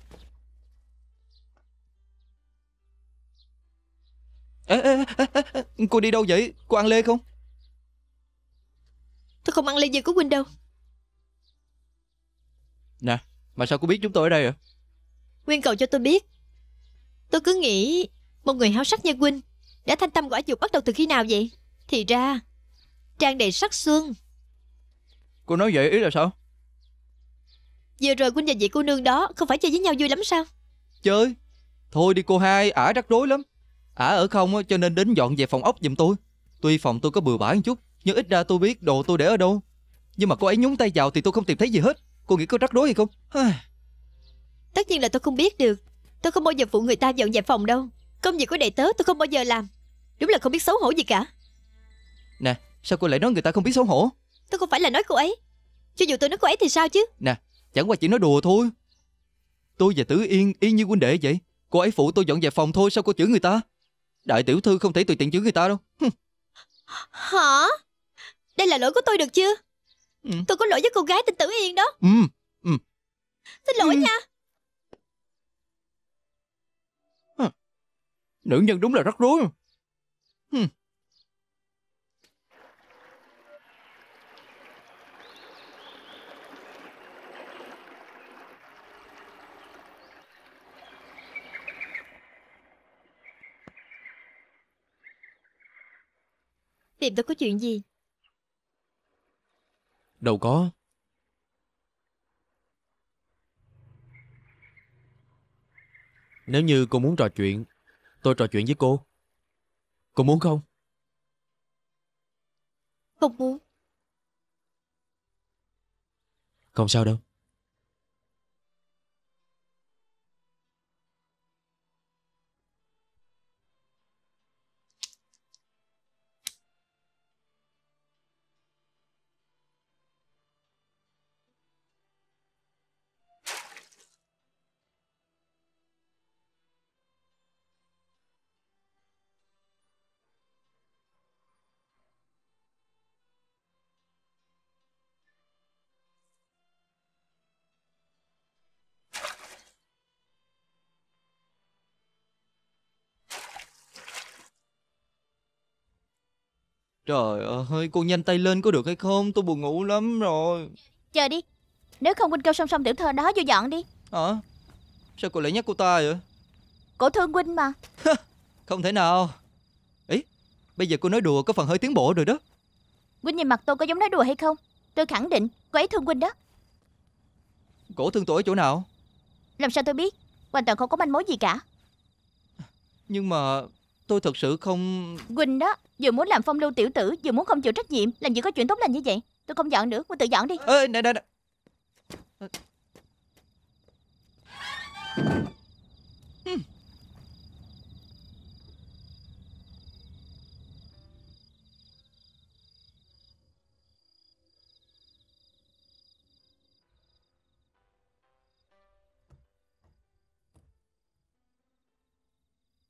Ê, ê, ê, ê, cô đi đâu vậy? Cô ăn lê không? Tôi không ăn lê gì của Quỳnh đâu Nè, mà sao cô biết chúng tôi ở đây ạ? À? Nguyên cầu cho tôi biết Tôi cứ nghĩ một người háo sắc như Quỳnh đã thanh tâm quả dục bắt đầu từ khi nào vậy? Thì ra, trang đầy sắc xuân Cô nói vậy ý là sao? Vừa rồi Quynh và vị cô nương đó Không phải chơi với nhau vui lắm sao Chơi Thôi đi cô hai Ả rắc rối lắm Ả ở không cho nên đến dọn về phòng ốc giùm tôi Tuy phòng tôi có bừa bãi một chút Nhưng ít ra tôi biết đồ tôi để ở đâu Nhưng mà cô ấy nhúng tay vào thì tôi không tìm thấy gì hết Cô nghĩ có rắc rối hay không Tất nhiên là tôi không biết được Tôi không bao giờ phụ người ta dọn dẹp phòng đâu Công việc của đệ tớ tôi không bao giờ làm Đúng là không biết xấu hổ gì cả Nè sao cô lại nói người ta không biết xấu hổ Tôi không phải là nói cô ấy Cho dù tôi nói cô ấy thì sao chứ Nè Chẳng qua chỉ nói đùa thôi Tôi và Tử Yên y như huynh đệ vậy Cô ấy phụ tôi dọn về phòng thôi sao cô chửi người ta Đại tiểu thư không thể tùy tiện chửi người ta đâu Hả Đây là lỗi của tôi được chưa ừ. Tôi có lỗi với cô gái tên Tử Yên đó ừ. Ừ. Xin lỗi ừ. nha Nữ nhân đúng là rắc rối. Hừm. Tìm tôi có chuyện gì? Đâu có. Nếu như cô muốn trò chuyện, tôi trò chuyện với cô. Cô muốn không? Không muốn. Không sao đâu. Trời ơi, cô nhanh tay lên có được hay không? Tôi buồn ngủ lắm rồi. Chờ đi, nếu không Quynh kêu song song tiểu thơ đó vô dọn đi. Hả? À, sao cô lại nhắc cô ta vậy? Cổ thương Quynh mà. không thể nào. Ý, bây giờ cô nói đùa có phần hơi tiến bộ rồi đó. Quynh nhìn mặt tôi có giống nói đùa hay không? Tôi khẳng định cô ấy thương Quynh đó. Cổ thương tôi ở chỗ nào? Làm sao tôi biết? Hoàn toàn không có manh mối gì cả. Nhưng mà Tôi thật sự không... Quỳnh đó, vừa muốn làm phong lưu tiểu tử, vừa muốn không chịu trách nhiệm, làm gì có chuyện tốt lành như vậy. Tôi không dọn nữa, Quỳnh tự dọn đi. Ê, nè, nè, nè.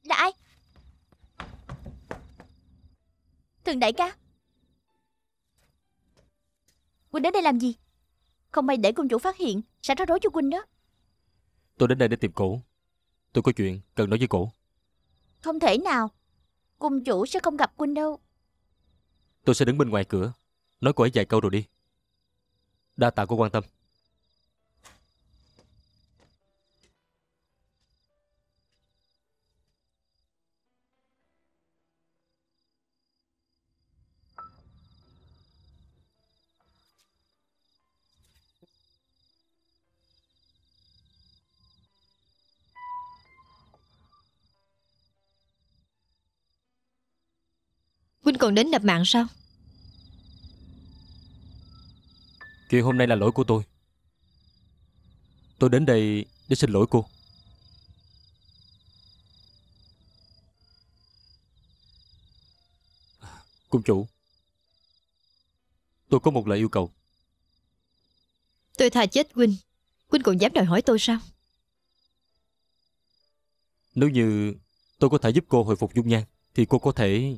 Là ai? Thường đại ca Quỳnh đến đây làm gì Không may để công chủ phát hiện Sẽ rắc rối cho Quỳnh đó Tôi đến đây để tìm cổ Tôi có chuyện cần nói với cổ Không thể nào Cung chủ sẽ không gặp Quỳnh đâu Tôi sẽ đứng bên ngoài cửa Nói cô ấy vài câu rồi đi Đa tạ cô quan tâm còn đến nạp mạng sao Chuyện hôm nay là lỗi của tôi Tôi đến đây để xin lỗi cô Cung chủ Tôi có một lời yêu cầu Tôi tha chết Huynh Huynh còn dám đòi hỏi tôi sao Nếu như tôi có thể giúp cô hồi phục dung nhan Thì cô có thể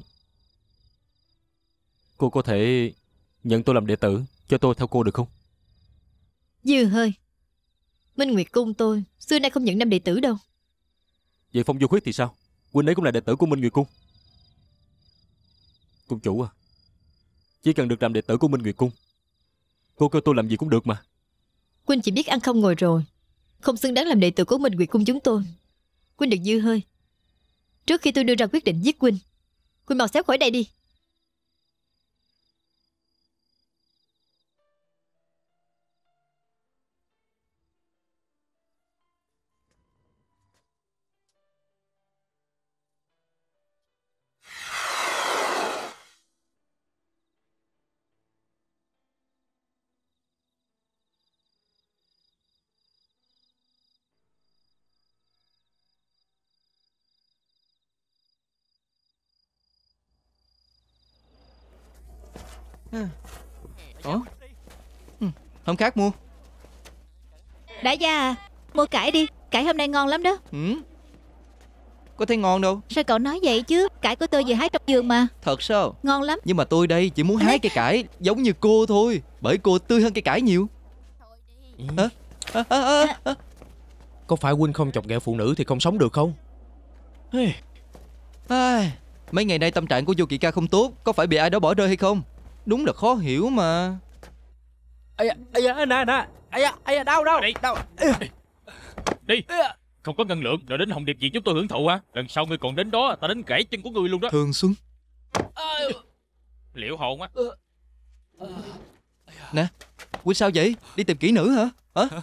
Cô có thể nhận tôi làm đệ tử Cho tôi theo cô được không Dư hơi Minh Nguyệt Cung tôi Xưa nay không nhận nam đệ tử đâu Vậy Phong Du Khuyết thì sao quynh ấy cũng là đệ tử của Minh Nguyệt Cung Cung chủ à Chỉ cần được làm đệ tử của Minh Nguyệt Cung Cô kêu tôi làm gì cũng được mà Quynh chỉ biết ăn không ngồi rồi Không xứng đáng làm đệ tử của Minh Nguyệt Cung chúng tôi Quynh đừng dư hơi Trước khi tôi đưa ra quyết định giết Quynh Quynh mau xéo khỏi đây đi Hôm khác mua Đã gia à Mua cải đi Cải hôm nay ngon lắm đó ừ. Có thấy ngon đâu Sao cậu nói vậy chứ Cải của tôi vừa hái trong vườn mà Thật sao Ngon lắm Nhưng mà tôi đây chỉ muốn hái cây cải Giống như cô thôi Bởi cô tươi hơn cây cải nhiều à, à, à, à. Có phải Huynh không chọc ghẹo phụ nữ Thì không sống được không à, Mấy ngày nay tâm trạng của vô kỵ ca không tốt Có phải bị ai đó bỏ rơi hay không Đúng là khó hiểu mà ấy ấy nè nè ấy ấy đau đau đi đau đi không có ngân lượng rồi đến hồng điệp gì chúng tôi hưởng thụ hả lần sau ngươi còn đến đó ta đến gãy chân của ngươi luôn đó thường xuân liệu hồn á nè huynh sao vậy đi tìm kỹ nữ hả hả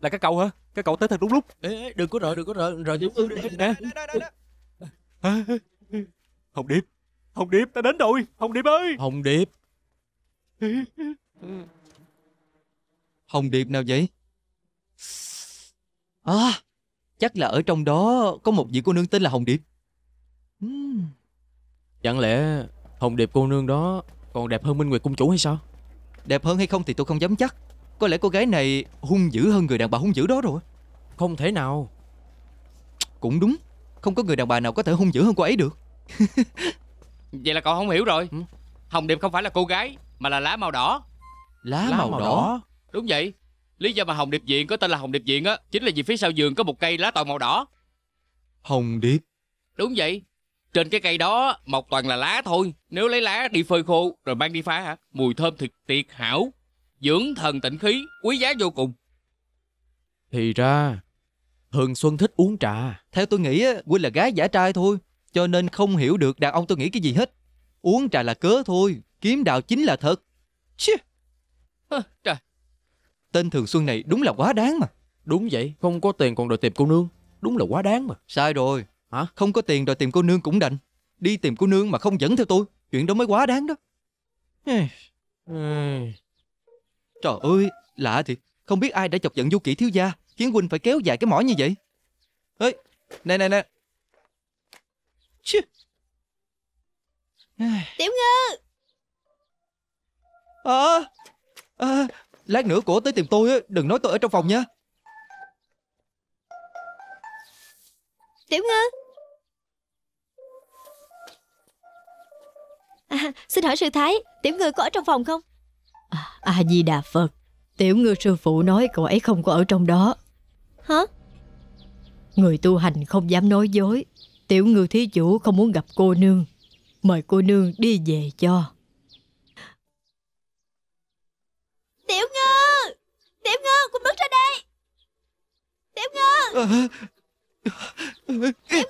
là các cậu hả các cậu tới thật đúng lúc Ê, đừng có rời đừng có rời rời chúng tôi nè hồng điệp hồng điệp ta đến rồi hồng điệp ơi hồng điệp Hồng điệp nào vậy? À, chắc là ở trong đó có một vị cô nương tên là Hồng Điệp. Hmm. Chẳng lẽ Hồng Điệp cô nương đó còn đẹp hơn Minh Nguyệt cung chủ hay sao? Đẹp hơn hay không thì tôi không dám chắc. Có lẽ cô gái này hung dữ hơn người đàn bà hung dữ đó rồi. Không thể nào. Cũng đúng, không có người đàn bà nào có thể hung dữ hơn cô ấy được. [laughs] Vậy là cậu không hiểu rồi. Hồng Điệp không phải là cô gái mà là lá màu đỏ. Lá, lá màu, màu đỏ. đỏ. Đúng vậy, lý do mà Hồng Điệp Viện có tên là Hồng Điệp Viện á, chính là vì phía sau giường có một cây lá toàn màu đỏ. Hồng Điệp? Đúng vậy, trên cái cây đó mọc toàn là lá thôi, nếu lấy lá đi phơi khô rồi mang đi pha hả? Mùi thơm thật tuyệt hảo, dưỡng thần tịnh khí, quý giá vô cùng. Thì ra, Thường Xuân thích uống trà. Theo tôi nghĩ, Quynh là gái giả trai thôi, cho nên không hiểu được đàn ông tôi nghĩ cái gì hết. Uống trà là cớ thôi, kiếm đạo chính là thật. Chứ. Trời, Tên Thường Xuân này đúng là quá đáng mà Đúng vậy Không có tiền còn đòi tìm cô nương Đúng là quá đáng mà Sai rồi Hả Không có tiền đòi tìm cô nương cũng đành Đi tìm cô nương mà không dẫn theo tôi Chuyện đó mới quá đáng đó Trời ơi Lạ thiệt Không biết ai đã chọc giận du kỹ thiếu gia Khiến huynh phải kéo dài cái mỏ như vậy Ê Nè nè nè Chứ Tiểu ngư à, à, Lát nữa cổ tới tìm tôi Đừng nói tôi ở trong phòng nha Tiểu Ngư à, Xin hỏi sư thái Tiểu Ngư có ở trong phòng không a à di đà Phật Tiểu Ngư sư phụ nói cậu ấy không có ở trong đó Hả Người tu hành không dám nói dối Tiểu Ngư thí chủ không muốn gặp cô nương Mời cô nương đi về cho Tiểu Ngư Tiểu Ngư con bước ra đây Tiểu Ngư à, à, Tiểu Ngư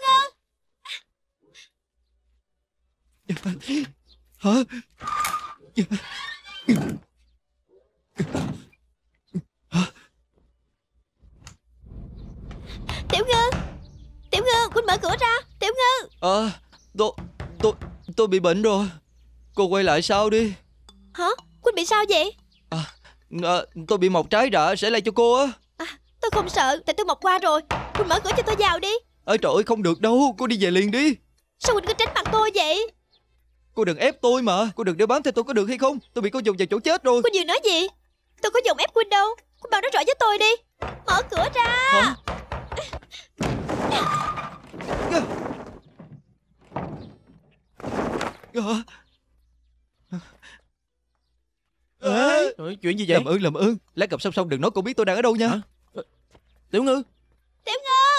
Hả Tiểu Ngư Tiểu Ngư Quỳnh mở cửa ra Tiểu Ngư Ờ à, Tôi Tôi Tôi bị bệnh rồi Cô quay lại sau đi Hả Quỳnh bị sao vậy à, Tôi bị mọc trái rạ sẽ lây cho cô á à, Tôi không sợ Tại tôi mọc qua rồi Quỳnh mở cửa cho tôi vào đi Ê trời ơi không được đâu Cô đi về liền đi Sao Quỳnh cứ tránh mặt tôi vậy Cô đừng ép tôi mà Cô đừng đeo bám theo tôi có được hay không Tôi bị cô dùng vào chỗ chết rồi Cô vừa nói gì Tôi có dùng ép Quỳnh đâu Cô bảo nói rõ với tôi đi Mở cửa ra Hả? [laughs] à, chuyện gì vậy làm ơn làm ơn lát gặp song song đừng nói cô biết tôi đang ở đâu nha Hả? Ờ, tiểu ngư tiểu ngư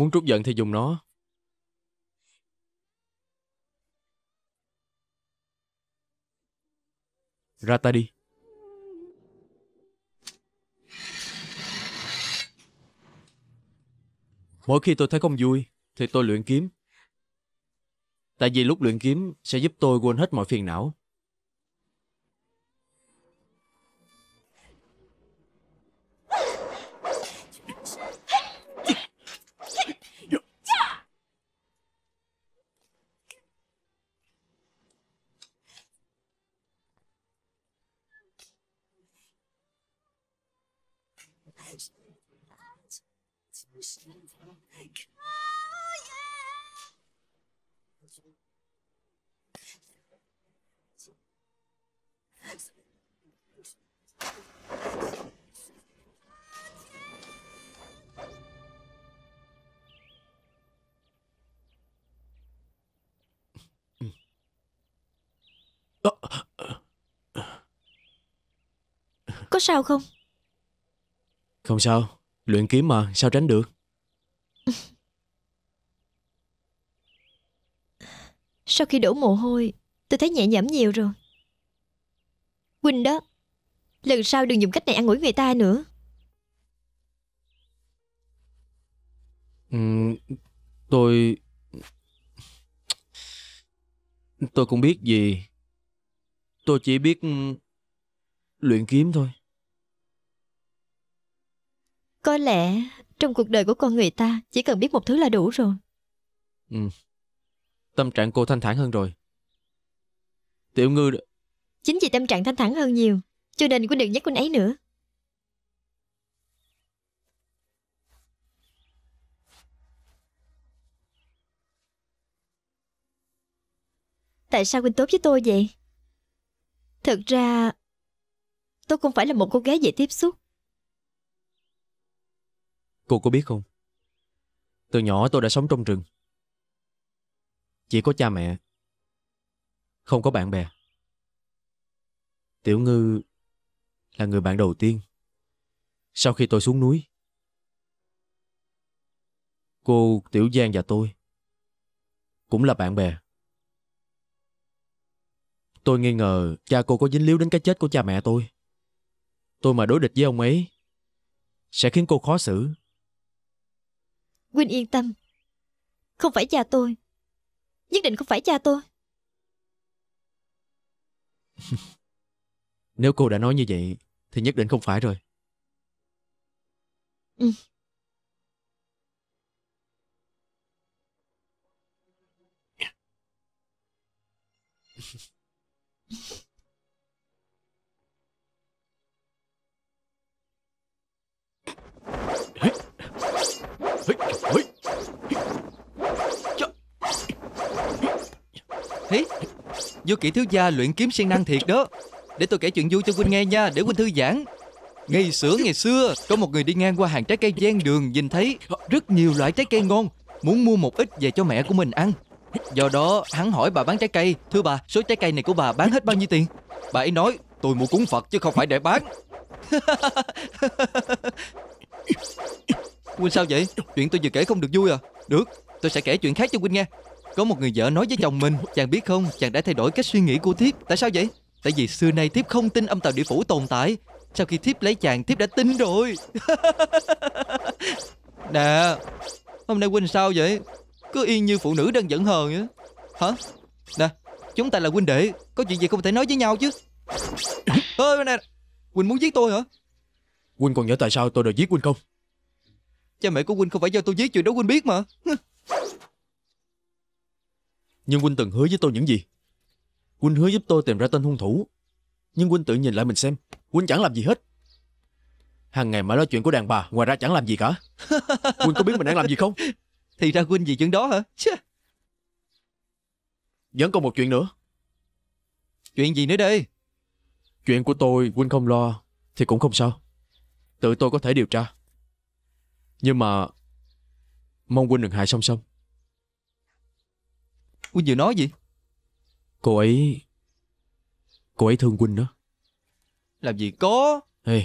Muốn trút giận thì dùng nó. Ra ta đi. Mỗi khi tôi thấy không vui, thì tôi luyện kiếm. Tại vì lúc luyện kiếm sẽ giúp tôi quên hết mọi phiền não. sao không Không sao Luyện kiếm mà sao tránh được [laughs] Sau khi đổ mồ hôi Tôi thấy nhẹ nhõm nhiều rồi Quỳnh đó Lần sau đừng dùng cách này ăn ủi người ta nữa ừ, Tôi Tôi cũng biết gì Tôi chỉ biết Luyện kiếm thôi có lẽ trong cuộc đời của con người ta chỉ cần biết một thứ là đủ rồi. Ừ. Tâm trạng cô thanh thản hơn rồi. Tiểu ngư... Chính vì tâm trạng thanh thản hơn nhiều, cho nên cô đừng nhắc con ấy nữa. Tại sao quỳnh tốt với tôi vậy? Thật ra, tôi không phải là một cô gái dễ tiếp xúc. Cô có biết không? Từ nhỏ tôi đã sống trong rừng. Chỉ có cha mẹ. Không có bạn bè. Tiểu Ngư là người bạn đầu tiên. Sau khi tôi xuống núi. Cô Tiểu Giang và tôi cũng là bạn bè. Tôi nghi ngờ cha cô có dính líu đến cái chết của cha mẹ tôi. Tôi mà đối địch với ông ấy sẽ khiến cô khó xử Quynh yên tâm Không phải cha tôi Nhất định không phải cha tôi [laughs] Nếu cô đã nói như vậy Thì nhất định không phải rồi ừ. [laughs] Hí, vô kỹ thiếu gia luyện kiếm siêng năng thiệt đó Để tôi kể chuyện vui cho Quynh nghe nha Để Quynh thư giãn Ngày xưa ngày xưa Có một người đi ngang qua hàng trái cây gian đường Nhìn thấy rất nhiều loại trái cây ngon Muốn mua một ít về cho mẹ của mình ăn Do đó hắn hỏi bà bán trái cây Thưa bà số trái cây này của bà bán hết bao nhiêu tiền Bà ấy nói tôi mua cúng Phật chứ không phải để bán [laughs] Quynh sao vậy Chuyện tôi vừa kể không được vui à Được tôi sẽ kể chuyện khác cho Quynh nghe có một người vợ nói với chồng mình Chàng biết không chàng đã thay đổi cách suy nghĩ của Thiếp Tại sao vậy Tại vì xưa nay Thiếp không tin âm tàu địa phủ tồn tại Sau khi Thiếp lấy chàng Thiếp đã tin rồi [laughs] Nè Hôm nay Huynh sao vậy Cứ y như phụ nữ đang giận hờn vậy Hả Nè Chúng ta là huynh đệ Có chuyện gì không thể nói với nhau chứ [coughs] Ơ nè Huynh muốn giết tôi hả Huynh còn nhớ tại sao tôi đòi giết Huynh không Cha mẹ của Huynh không phải do tôi giết chuyện đó Huynh biết mà [laughs] Nhưng huynh từng hứa với tôi những gì? Huynh hứa giúp tôi tìm ra tên hung thủ. Nhưng huynh tự nhìn lại mình xem, huynh chẳng làm gì hết. Hàng ngày mãi nói chuyện của đàn bà, ngoài ra chẳng làm gì cả. [laughs] huynh có biết mình đang làm gì không? Thì ra huynh vì chuyện đó hả? Chứ. Vẫn còn một chuyện nữa. Chuyện gì nữa đây? Chuyện của tôi huynh không lo thì cũng không sao. Tự tôi có thể điều tra. Nhưng mà mong huynh đừng hại song song. Quynh vừa nói gì Cô ấy Cô ấy thương Quynh đó Làm gì có Ê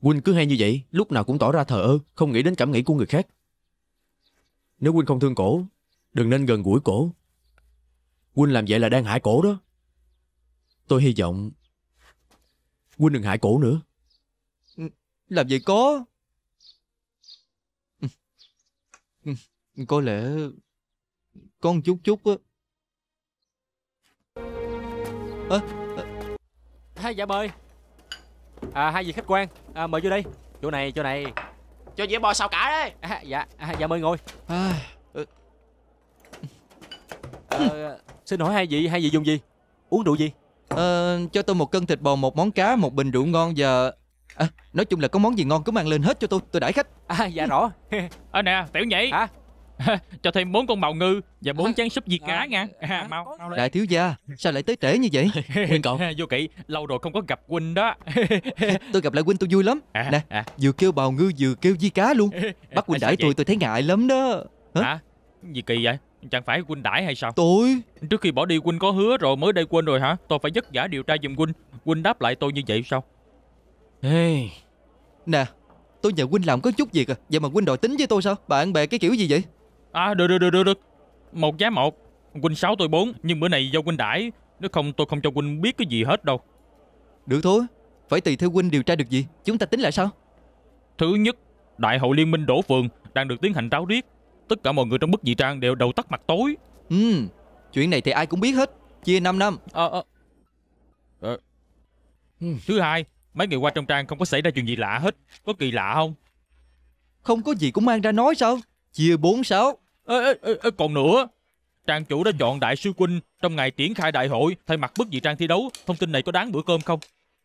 Quynh cứ hay như vậy Lúc nào cũng tỏ ra thờ ơ Không nghĩ đến cảm nghĩ của người khác Nếu Quynh không thương cổ Đừng nên gần gũi cổ Quynh làm vậy là đang hại cổ đó Tôi hy vọng Quynh đừng hại cổ nữa ừ, Làm vậy có ừ, ừ, Có lẽ Con chút chút á ơ à, dạ bơi à, hai vị khách quan à, mời vô đây chỗ này chỗ này cho dĩa bò sao cả đấy à, dạ à, dạ mời ngồi à, à, xin hỏi hai vị hai vị dùng gì uống rượu gì à, cho tôi một cân thịt bò một món cá một bình rượu ngon và à, nói chung là có món gì ngon cứ mang lên hết cho tôi tôi đãi khách à, dạ rõ ở nè tiểu nhị hả [laughs] cho thêm bốn con bào ngư và bốn chén súp diệt cá nha à, mau đại thiếu gia sao lại tới trễ như vậy huynh [laughs] cậu [laughs] vô kỵ lâu rồi không có gặp huynh đó tôi gặp lại huynh tôi vui lắm à, nè à. vừa kêu bào ngư vừa kêu di cá luôn à, bắt huynh đãi tôi tôi thấy ngại lắm đó hả à, gì kỳ vậy chẳng phải huynh đãi hay sao tôi trước khi bỏ đi huynh có hứa rồi mới đây quên rồi hả tôi phải vất vả điều tra giùm huynh huynh đáp lại tôi như vậy sao hey. nè tôi nhờ huynh làm có chút việc à vậy mà huynh đòi tính với tôi sao bạn bè cái kiểu gì vậy À được được được được, được. Một giá một Quỳnh sáu tôi bốn Nhưng bữa này do Quỳnh đãi Nếu không tôi không cho Quỳnh biết cái gì hết đâu Được thôi Phải tùy theo Quỳnh điều tra được gì Chúng ta tính lại sao Thứ nhất Đại hội liên minh đổ phường Đang được tiến hành ráo riết Tất cả mọi người trong bức dị trang đều đầu tắt mặt tối Ừ Chuyện này thì ai cũng biết hết Chia 5 năm à, à. À. Thứ hai Mấy ngày qua trong trang không có xảy ra chuyện gì lạ hết Có kỳ lạ không Không có gì cũng mang ra nói sao Chia 4-6 Ê, ê, ê, còn nữa, Trang chủ đã chọn đại sư huynh trong ngày triển khai đại hội thay mặt bất dị trang thi đấu. Thông tin này có đáng bữa cơm không?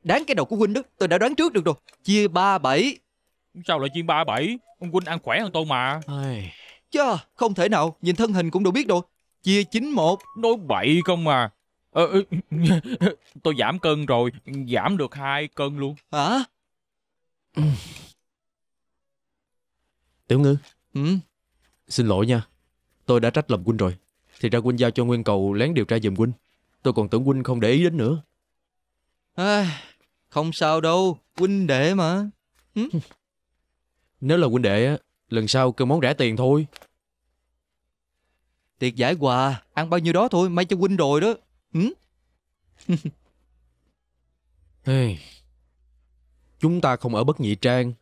Đáng cái đầu của huynh đó, tôi đã đoán trước được rồi. Chia ba bảy. Sao lại chia ba bảy? Ông huynh ăn khỏe hơn tôi mà. Ai... Chà, không thể nào, nhìn thân hình cũng đâu biết rồi. Chia chín một. Nói bậy không mà. Ờ, [laughs] tôi giảm cân rồi, giảm được hai cân luôn. Hả? Tiểu Ngư. Ừ. Xin lỗi nha Tôi đã trách lầm Quynh rồi Thì ra Quynh giao cho Nguyên Cầu lén điều tra giùm Quynh Tôi còn tưởng Quynh không để ý đến nữa à, Không sao đâu Quynh đệ mà ừ? [laughs] Nếu là Quynh đệ Lần sau kêu món rẻ tiền thôi Tiệc giải quà Ăn bao nhiêu đó thôi May cho Quynh rồi đó ừ? [laughs] hey, chúng ta không ở bất nhị trang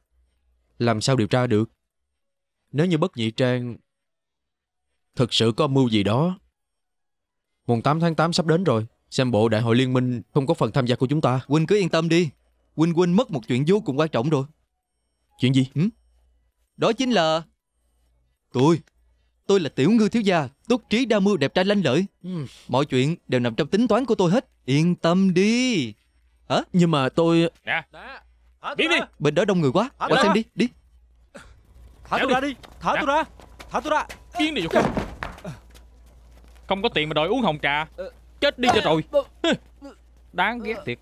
Làm sao điều tra được nếu như bất nhị trang thực sự có mưu gì đó. Mùng 8 tháng 8 sắp đến rồi, xem bộ đại hội liên minh không có phần tham gia của chúng ta. Huynh cứ yên tâm đi, Huynh Huynh mất một chuyện vô cùng quan trọng rồi. Chuyện gì? Ừ? Đó chính là... Tôi, tôi là tiểu ngư thiếu gia, túc trí đa mưu đẹp trai lanh lợi. Ừ. Mọi chuyện đều nằm trong tính toán của tôi hết, yên tâm đi. Hả? Nhưng mà tôi... Nè, biến đi. Bên đó đông người quá, qua xem đi, đi thả tôi ra đi thả tôi ra thả tôi ra kiến đi vô không không có tiền mà đòi uống hồng trà chết đi cho rồi [laughs] đáng ghét thiệt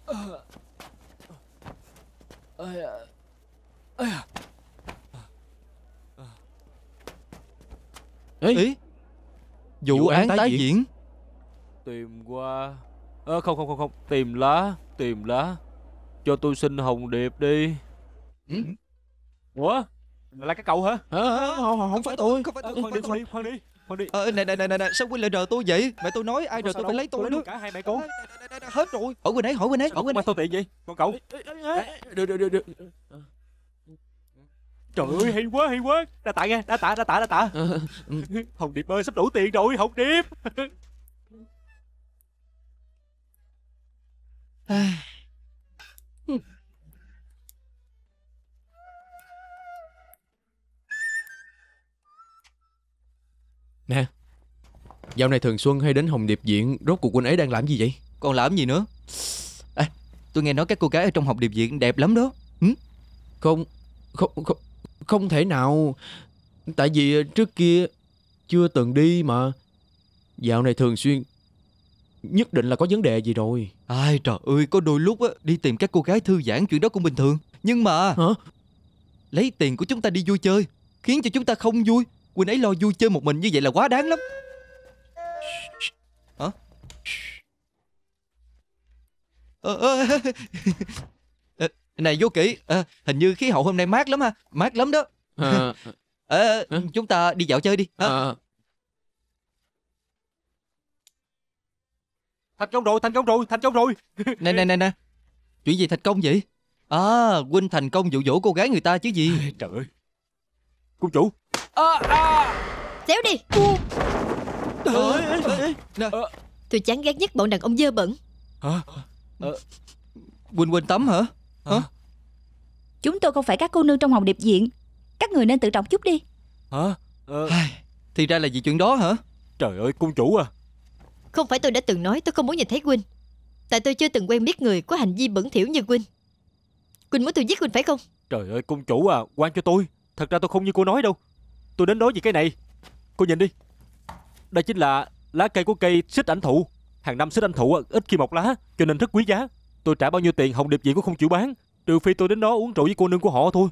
Ê, Ý, vụ, án tái, diễn. tìm qua à, không không không không tìm lá tìm lá cho tôi xin hồng điệp đi ừ là cái cậu hả ờ à, không, không phải tôi không phải tôi khoan đi khoan đi khoan đi khoan đi này này nè nè nè sao quên lại đời tôi vậy mẹ tôi nói ai rồi tôi phải lấy tôi nữa cả hai mẹ con hết rồi hỏi quên đấy hỏi quên đấy. hỏi quên ấy tôi tiện vậy con cậu được được được được Trời ơi hay quá hay quá Đa tạ nghe đa tạ đa tạ đa tạ ờ, ờ. Hồng Điệp ơi sắp đủ tiền rồi Hồng Điệp Dạo này Thường Xuân hay đến Hồng Điệp diện, Rốt cuộc huynh ấy đang làm gì vậy Còn làm gì nữa à, Tôi nghe nói các cô gái ở trong Hồng Điệp diện đẹp lắm đó ừ? Không Không Không không thể nào Tại vì trước kia Chưa từng đi mà Dạo này thường xuyên Nhất định là có vấn đề gì rồi Ai trời ơi có đôi lúc á Đi tìm các cô gái thư giãn chuyện đó cũng bình thường Nhưng mà Hả? Lấy tiền của chúng ta đi vui chơi Khiến cho chúng ta không vui Quỳnh ấy lo vui chơi một mình như vậy là quá đáng lắm hả ờ, ờ, ờ. này vô kỹ à, hình như khí hậu hôm nay mát lắm ha mát lắm đó à, à, [laughs] chúng ta đi dạo chơi đi à. À. thành công rồi thành công rồi thành công rồi [laughs] nè nè nè nè chuyện gì thành công vậy à huynh thành công dụ dỗ cô gái người ta chứ gì trời ơi cung chủ à, à. xéo đi Ờ. Tôi chán ghét nhất bọn đàn ông dơ bẩn Hả? Ờ. Quỳnh Quỳnh tắm ờ. hả? Chúng tôi không phải các cô nương trong Hồng Điệp diện Các người nên tự trọng chút đi Hả? Thì ra là vì chuyện đó hả? Trời ơi cung chủ à Không phải tôi đã từng nói tôi không muốn nhìn thấy Quỳnh Tại tôi chưa từng quen biết người có hành vi bẩn thỉu như Quỳnh Quỳnh muốn tôi giết Quỳnh phải không? Trời ơi cung chủ à quan cho tôi Thật ra tôi không như cô nói đâu Tôi đến đó vì cái này Cô nhìn đi đây chính là lá cây của cây xích ảnh thụ. Hàng năm xích ảnh thụ ít khi mọc lá, cho nên rất quý giá. Tôi trả bao nhiêu tiền Hồng Điệp diện cũng không chịu bán, trừ phi tôi đến đó uống rượu với cô nương của họ thôi.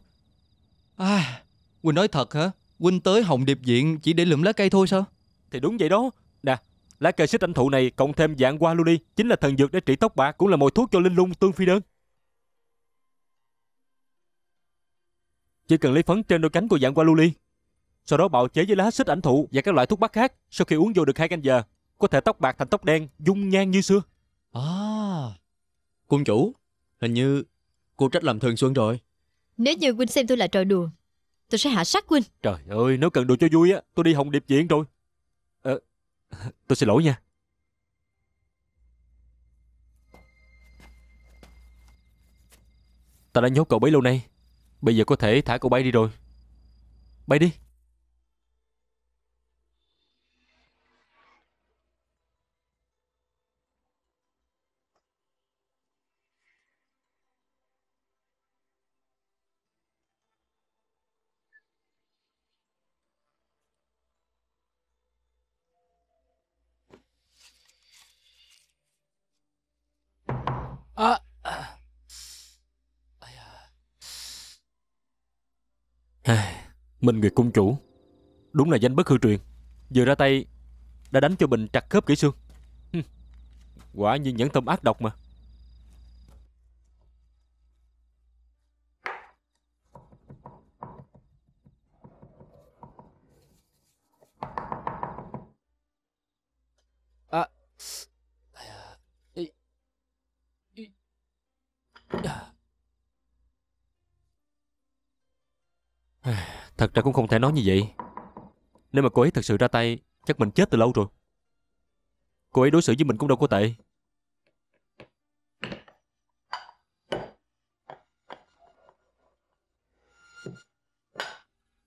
À, Quỳnh nói thật hả? Quỳnh tới Hồng Điệp diện chỉ để lượm lá cây thôi sao? Thì đúng vậy đó. Nè, lá cây xích ảnh thụ này cộng thêm dạng qua luôn đi, chính là thần dược để trị tóc bạc, cũng là mồi thuốc cho linh lung tương phi đơn. Chỉ cần lấy phấn trên đôi cánh của dạng qua lưu ly sau đó bào chế với lá xích ảnh thụ và các loại thuốc bắc khác. Sau khi uống vô được hai canh giờ, có thể tóc bạc thành tóc đen, dung nhan như xưa. À, cung chủ, hình như cô trách làm thường xuân rồi. Nếu như huynh xem tôi là trò đùa, tôi sẽ hạ sát huynh. Trời ơi, nếu cần đùa cho vui á, tôi đi hồng điệp diện rồi. à, tôi xin lỗi nha. Ta đã nhốt cậu bấy lâu nay Bây giờ có thể thả cậu bay đi rồi Bay đi à, Ai, Minh Nguyệt Cung Chủ Đúng là danh bất hư truyền Vừa ra tay Đã đánh cho mình chặt khớp kỹ xương Quả nhiên nhẫn tâm ác độc mà [sighs] Thật ra cũng không thể nói như vậy Nếu mà cô ấy thật sự ra tay Chắc mình chết từ lâu rồi Cô ấy đối xử với mình cũng đâu có tệ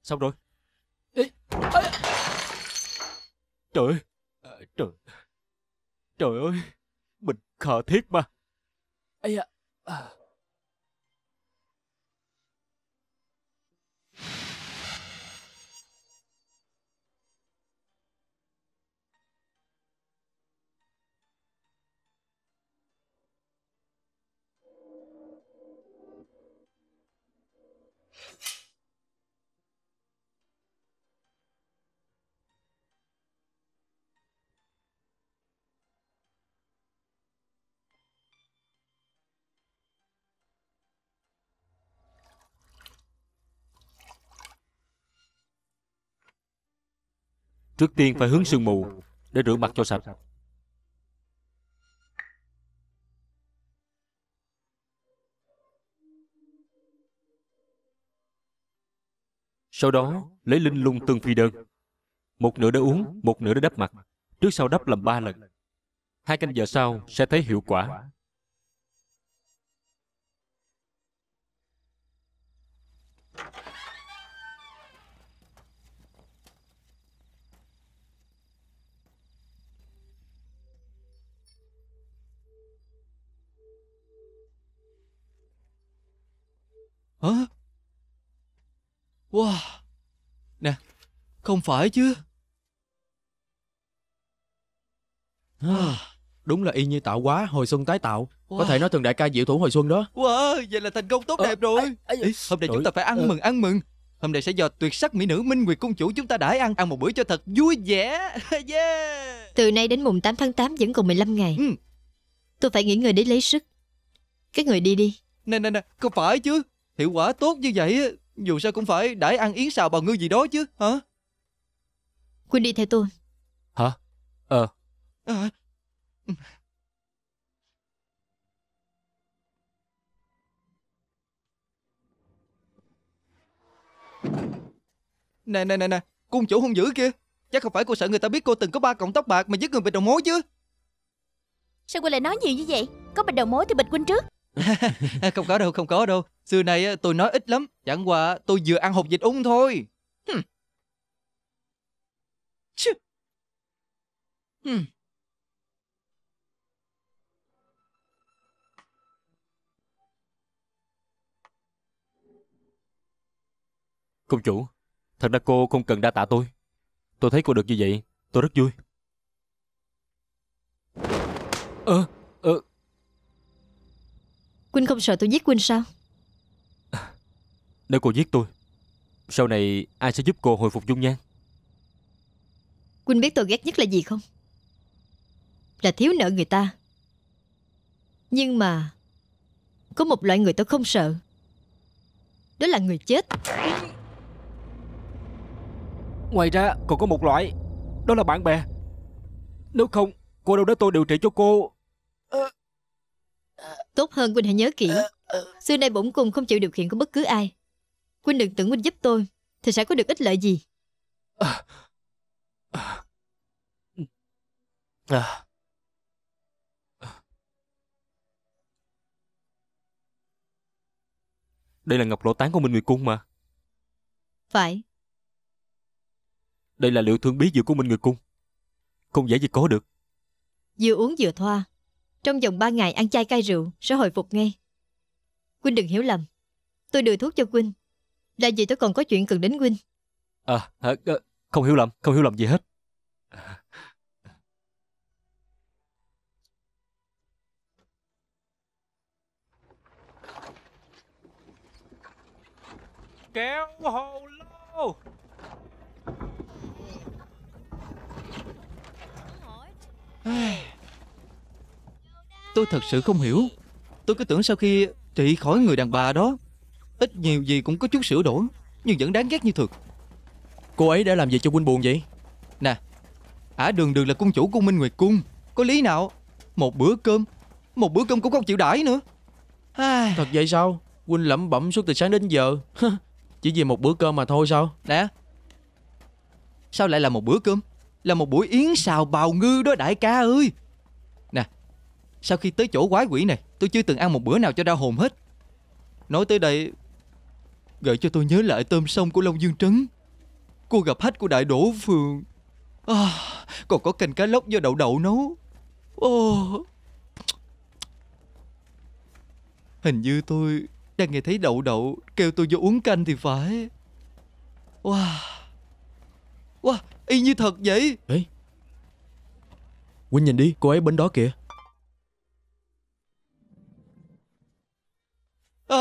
Xong rồi Trời ơi ờ, Trời Trời ơi Mình khờ thiết mà Ây da à. Trước tiên phải hướng sương mù Để rửa mặt cho sạch Sau đó lấy linh lung tương phi đơn Một nửa để uống, một nửa để đắp mặt Trước sau đắp làm ba lần Hai canh giờ sau sẽ thấy hiệu quả Hả? Wow! Nè, không phải chứ? À, đúng là y như tạo quá, hồi xuân tái tạo. Wow. Có thể nói từng đại ca diệu thủ hồi xuân đó. Wow, vậy là thành công tốt đẹp rồi. À, à, Ê, hôm nay chúng ta phải ăn à. mừng, ăn mừng. Hôm nay sẽ do tuyệt sắc mỹ nữ Minh Nguyệt Công Chủ chúng ta đãi ăn Ăn một bữa cho thật vui vẻ [laughs] yeah. Từ nay đến mùng 8 tháng 8 vẫn còn 15 ngày ừ. Tôi phải nghỉ người để lấy sức Các người đi đi Nè nè nè, có phải chứ Hiệu quả tốt như vậy Dù sao cũng phải đãi ăn yến xào bào ngư gì đó chứ hả Quynh đi theo tôi Hả Ờ à. Nè nè nè nè Cung chủ hung dữ kia Chắc không phải cô sợ người ta biết cô từng có ba cọng tóc bạc Mà giết người bị đầu mối chứ Sao cô lại nói nhiều như vậy Có bịt đầu mối thì bịch Quynh trước [laughs] không có đâu, không có đâu. Xưa này tôi nói ít lắm, chẳng qua tôi vừa ăn hột dịch ung thôi. Hừm. Chứ. Công chủ, thật ra cô không cần đa tạ tôi. Tôi thấy cô được như vậy, tôi rất vui. Ơ, à, Quynh không sợ tôi giết Quynh sao Nếu cô giết tôi Sau này ai sẽ giúp cô hồi phục dung nhan Quynh biết tôi ghét nhất là gì không Là thiếu nợ người ta Nhưng mà Có một loại người tôi không sợ Đó là người chết Ngoài ra còn có một loại Đó là bạn bè Nếu không cô đâu đó tôi điều trị cho cô à... Tốt hơn Quynh hãy nhớ kỹ ờ, ờ. Xưa nay bổn cung không chịu điều kiện của bất cứ ai Quynh đừng tưởng Quynh giúp tôi Thì sẽ có được ích lợi gì à, à, à. Đây là ngọc lỗ tán của Minh Nguyệt Cung mà Phải Đây là liệu thương bí dược của Minh Nguyệt Cung Không dễ gì có được Vừa uống vừa thoa trong vòng 3 ngày ăn chay cai rượu sẽ hồi phục ngay. Quynh đừng hiểu lầm. Tôi đưa thuốc cho Quynh. Là vì tôi còn có chuyện cần đến Quynh. À, à, à, không hiểu lầm, không hiểu lầm gì hết. Kéo hồ lô! tôi thật sự không hiểu Tôi cứ tưởng sau khi trị khỏi người đàn bà đó Ít nhiều gì cũng có chút sửa đổi Nhưng vẫn đáng ghét như thực Cô ấy đã làm gì cho huynh buồn vậy Nè Ả đường đường là cung chủ cung Minh Nguyệt Cung Có lý nào Một bữa cơm Một bữa cơm cũng không chịu đãi nữa à... Thật vậy sao Huynh lẩm bẩm suốt từ sáng đến giờ [laughs] Chỉ vì một bữa cơm mà thôi sao Nè Sao lại là một bữa cơm Là một buổi yến xào bào ngư đó đại ca ơi sau khi tới chỗ quái quỷ này Tôi chưa từng ăn một bữa nào cho đau hồn hết Nói tới đây Gợi cho tôi nhớ lại tôm sông của Long Dương Trấn Cô gặp hách của đại đổ phường à, Còn có canh cá lóc do đậu đậu nấu Ồ Hình như tôi đang nghe thấy đậu đậu kêu tôi vô uống canh thì phải Wow Wow, y như thật vậy Ê Quỳnh nhìn đi, cô ấy bên đó kìa à,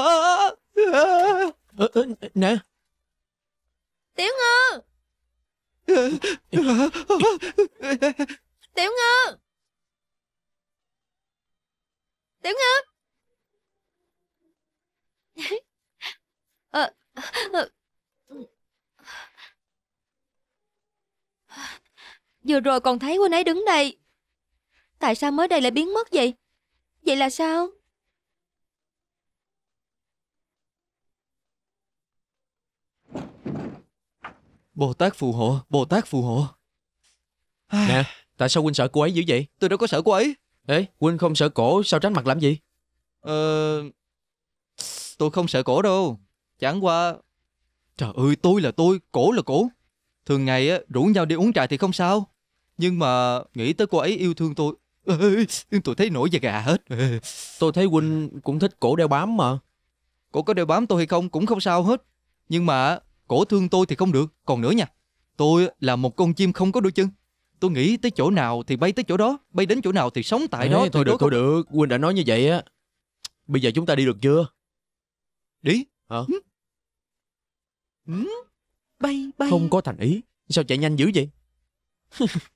à, à, nè tiểu ngư tiểu ngư tiểu ngư Vừa rồi còn thấy cô ấy đứng đây Tại sao mới đây lại biến mất vậy Vậy là sao Bồ Tát phù hộ, Bồ Tát phù hộ. Nè, tại sao huynh sợ cô ấy dữ vậy? Tôi đâu có sợ cô ấy. Ê, huynh không sợ cổ, sao tránh mặt làm gì? Ờ... Tôi không sợ cổ đâu. Chẳng qua... Trời ơi, tôi là tôi, cổ là cổ. Thường ngày á, rủ nhau đi uống trà thì không sao. Nhưng mà nghĩ tới cô ấy yêu thương tôi. Ê, [laughs] tôi thấy nổi da gà hết. [laughs] Tôi thấy huynh cũng thích cổ đeo bám mà. Cổ có đeo bám tôi hay không cũng không sao hết. Nhưng mà cổ thương tôi thì không được, còn nữa nha. Tôi là một con chim không có đôi chân. Tôi nghĩ tới chỗ nào thì bay tới chỗ đó, bay đến chỗ nào thì sống tại Ê, đó. Thôi được, thôi được, Quynh đã nói như vậy á. Bây giờ chúng ta đi được chưa? Đi. Hả? Ừ. Bay bay. Không có thành ý. Sao chạy nhanh dữ vậy? [laughs]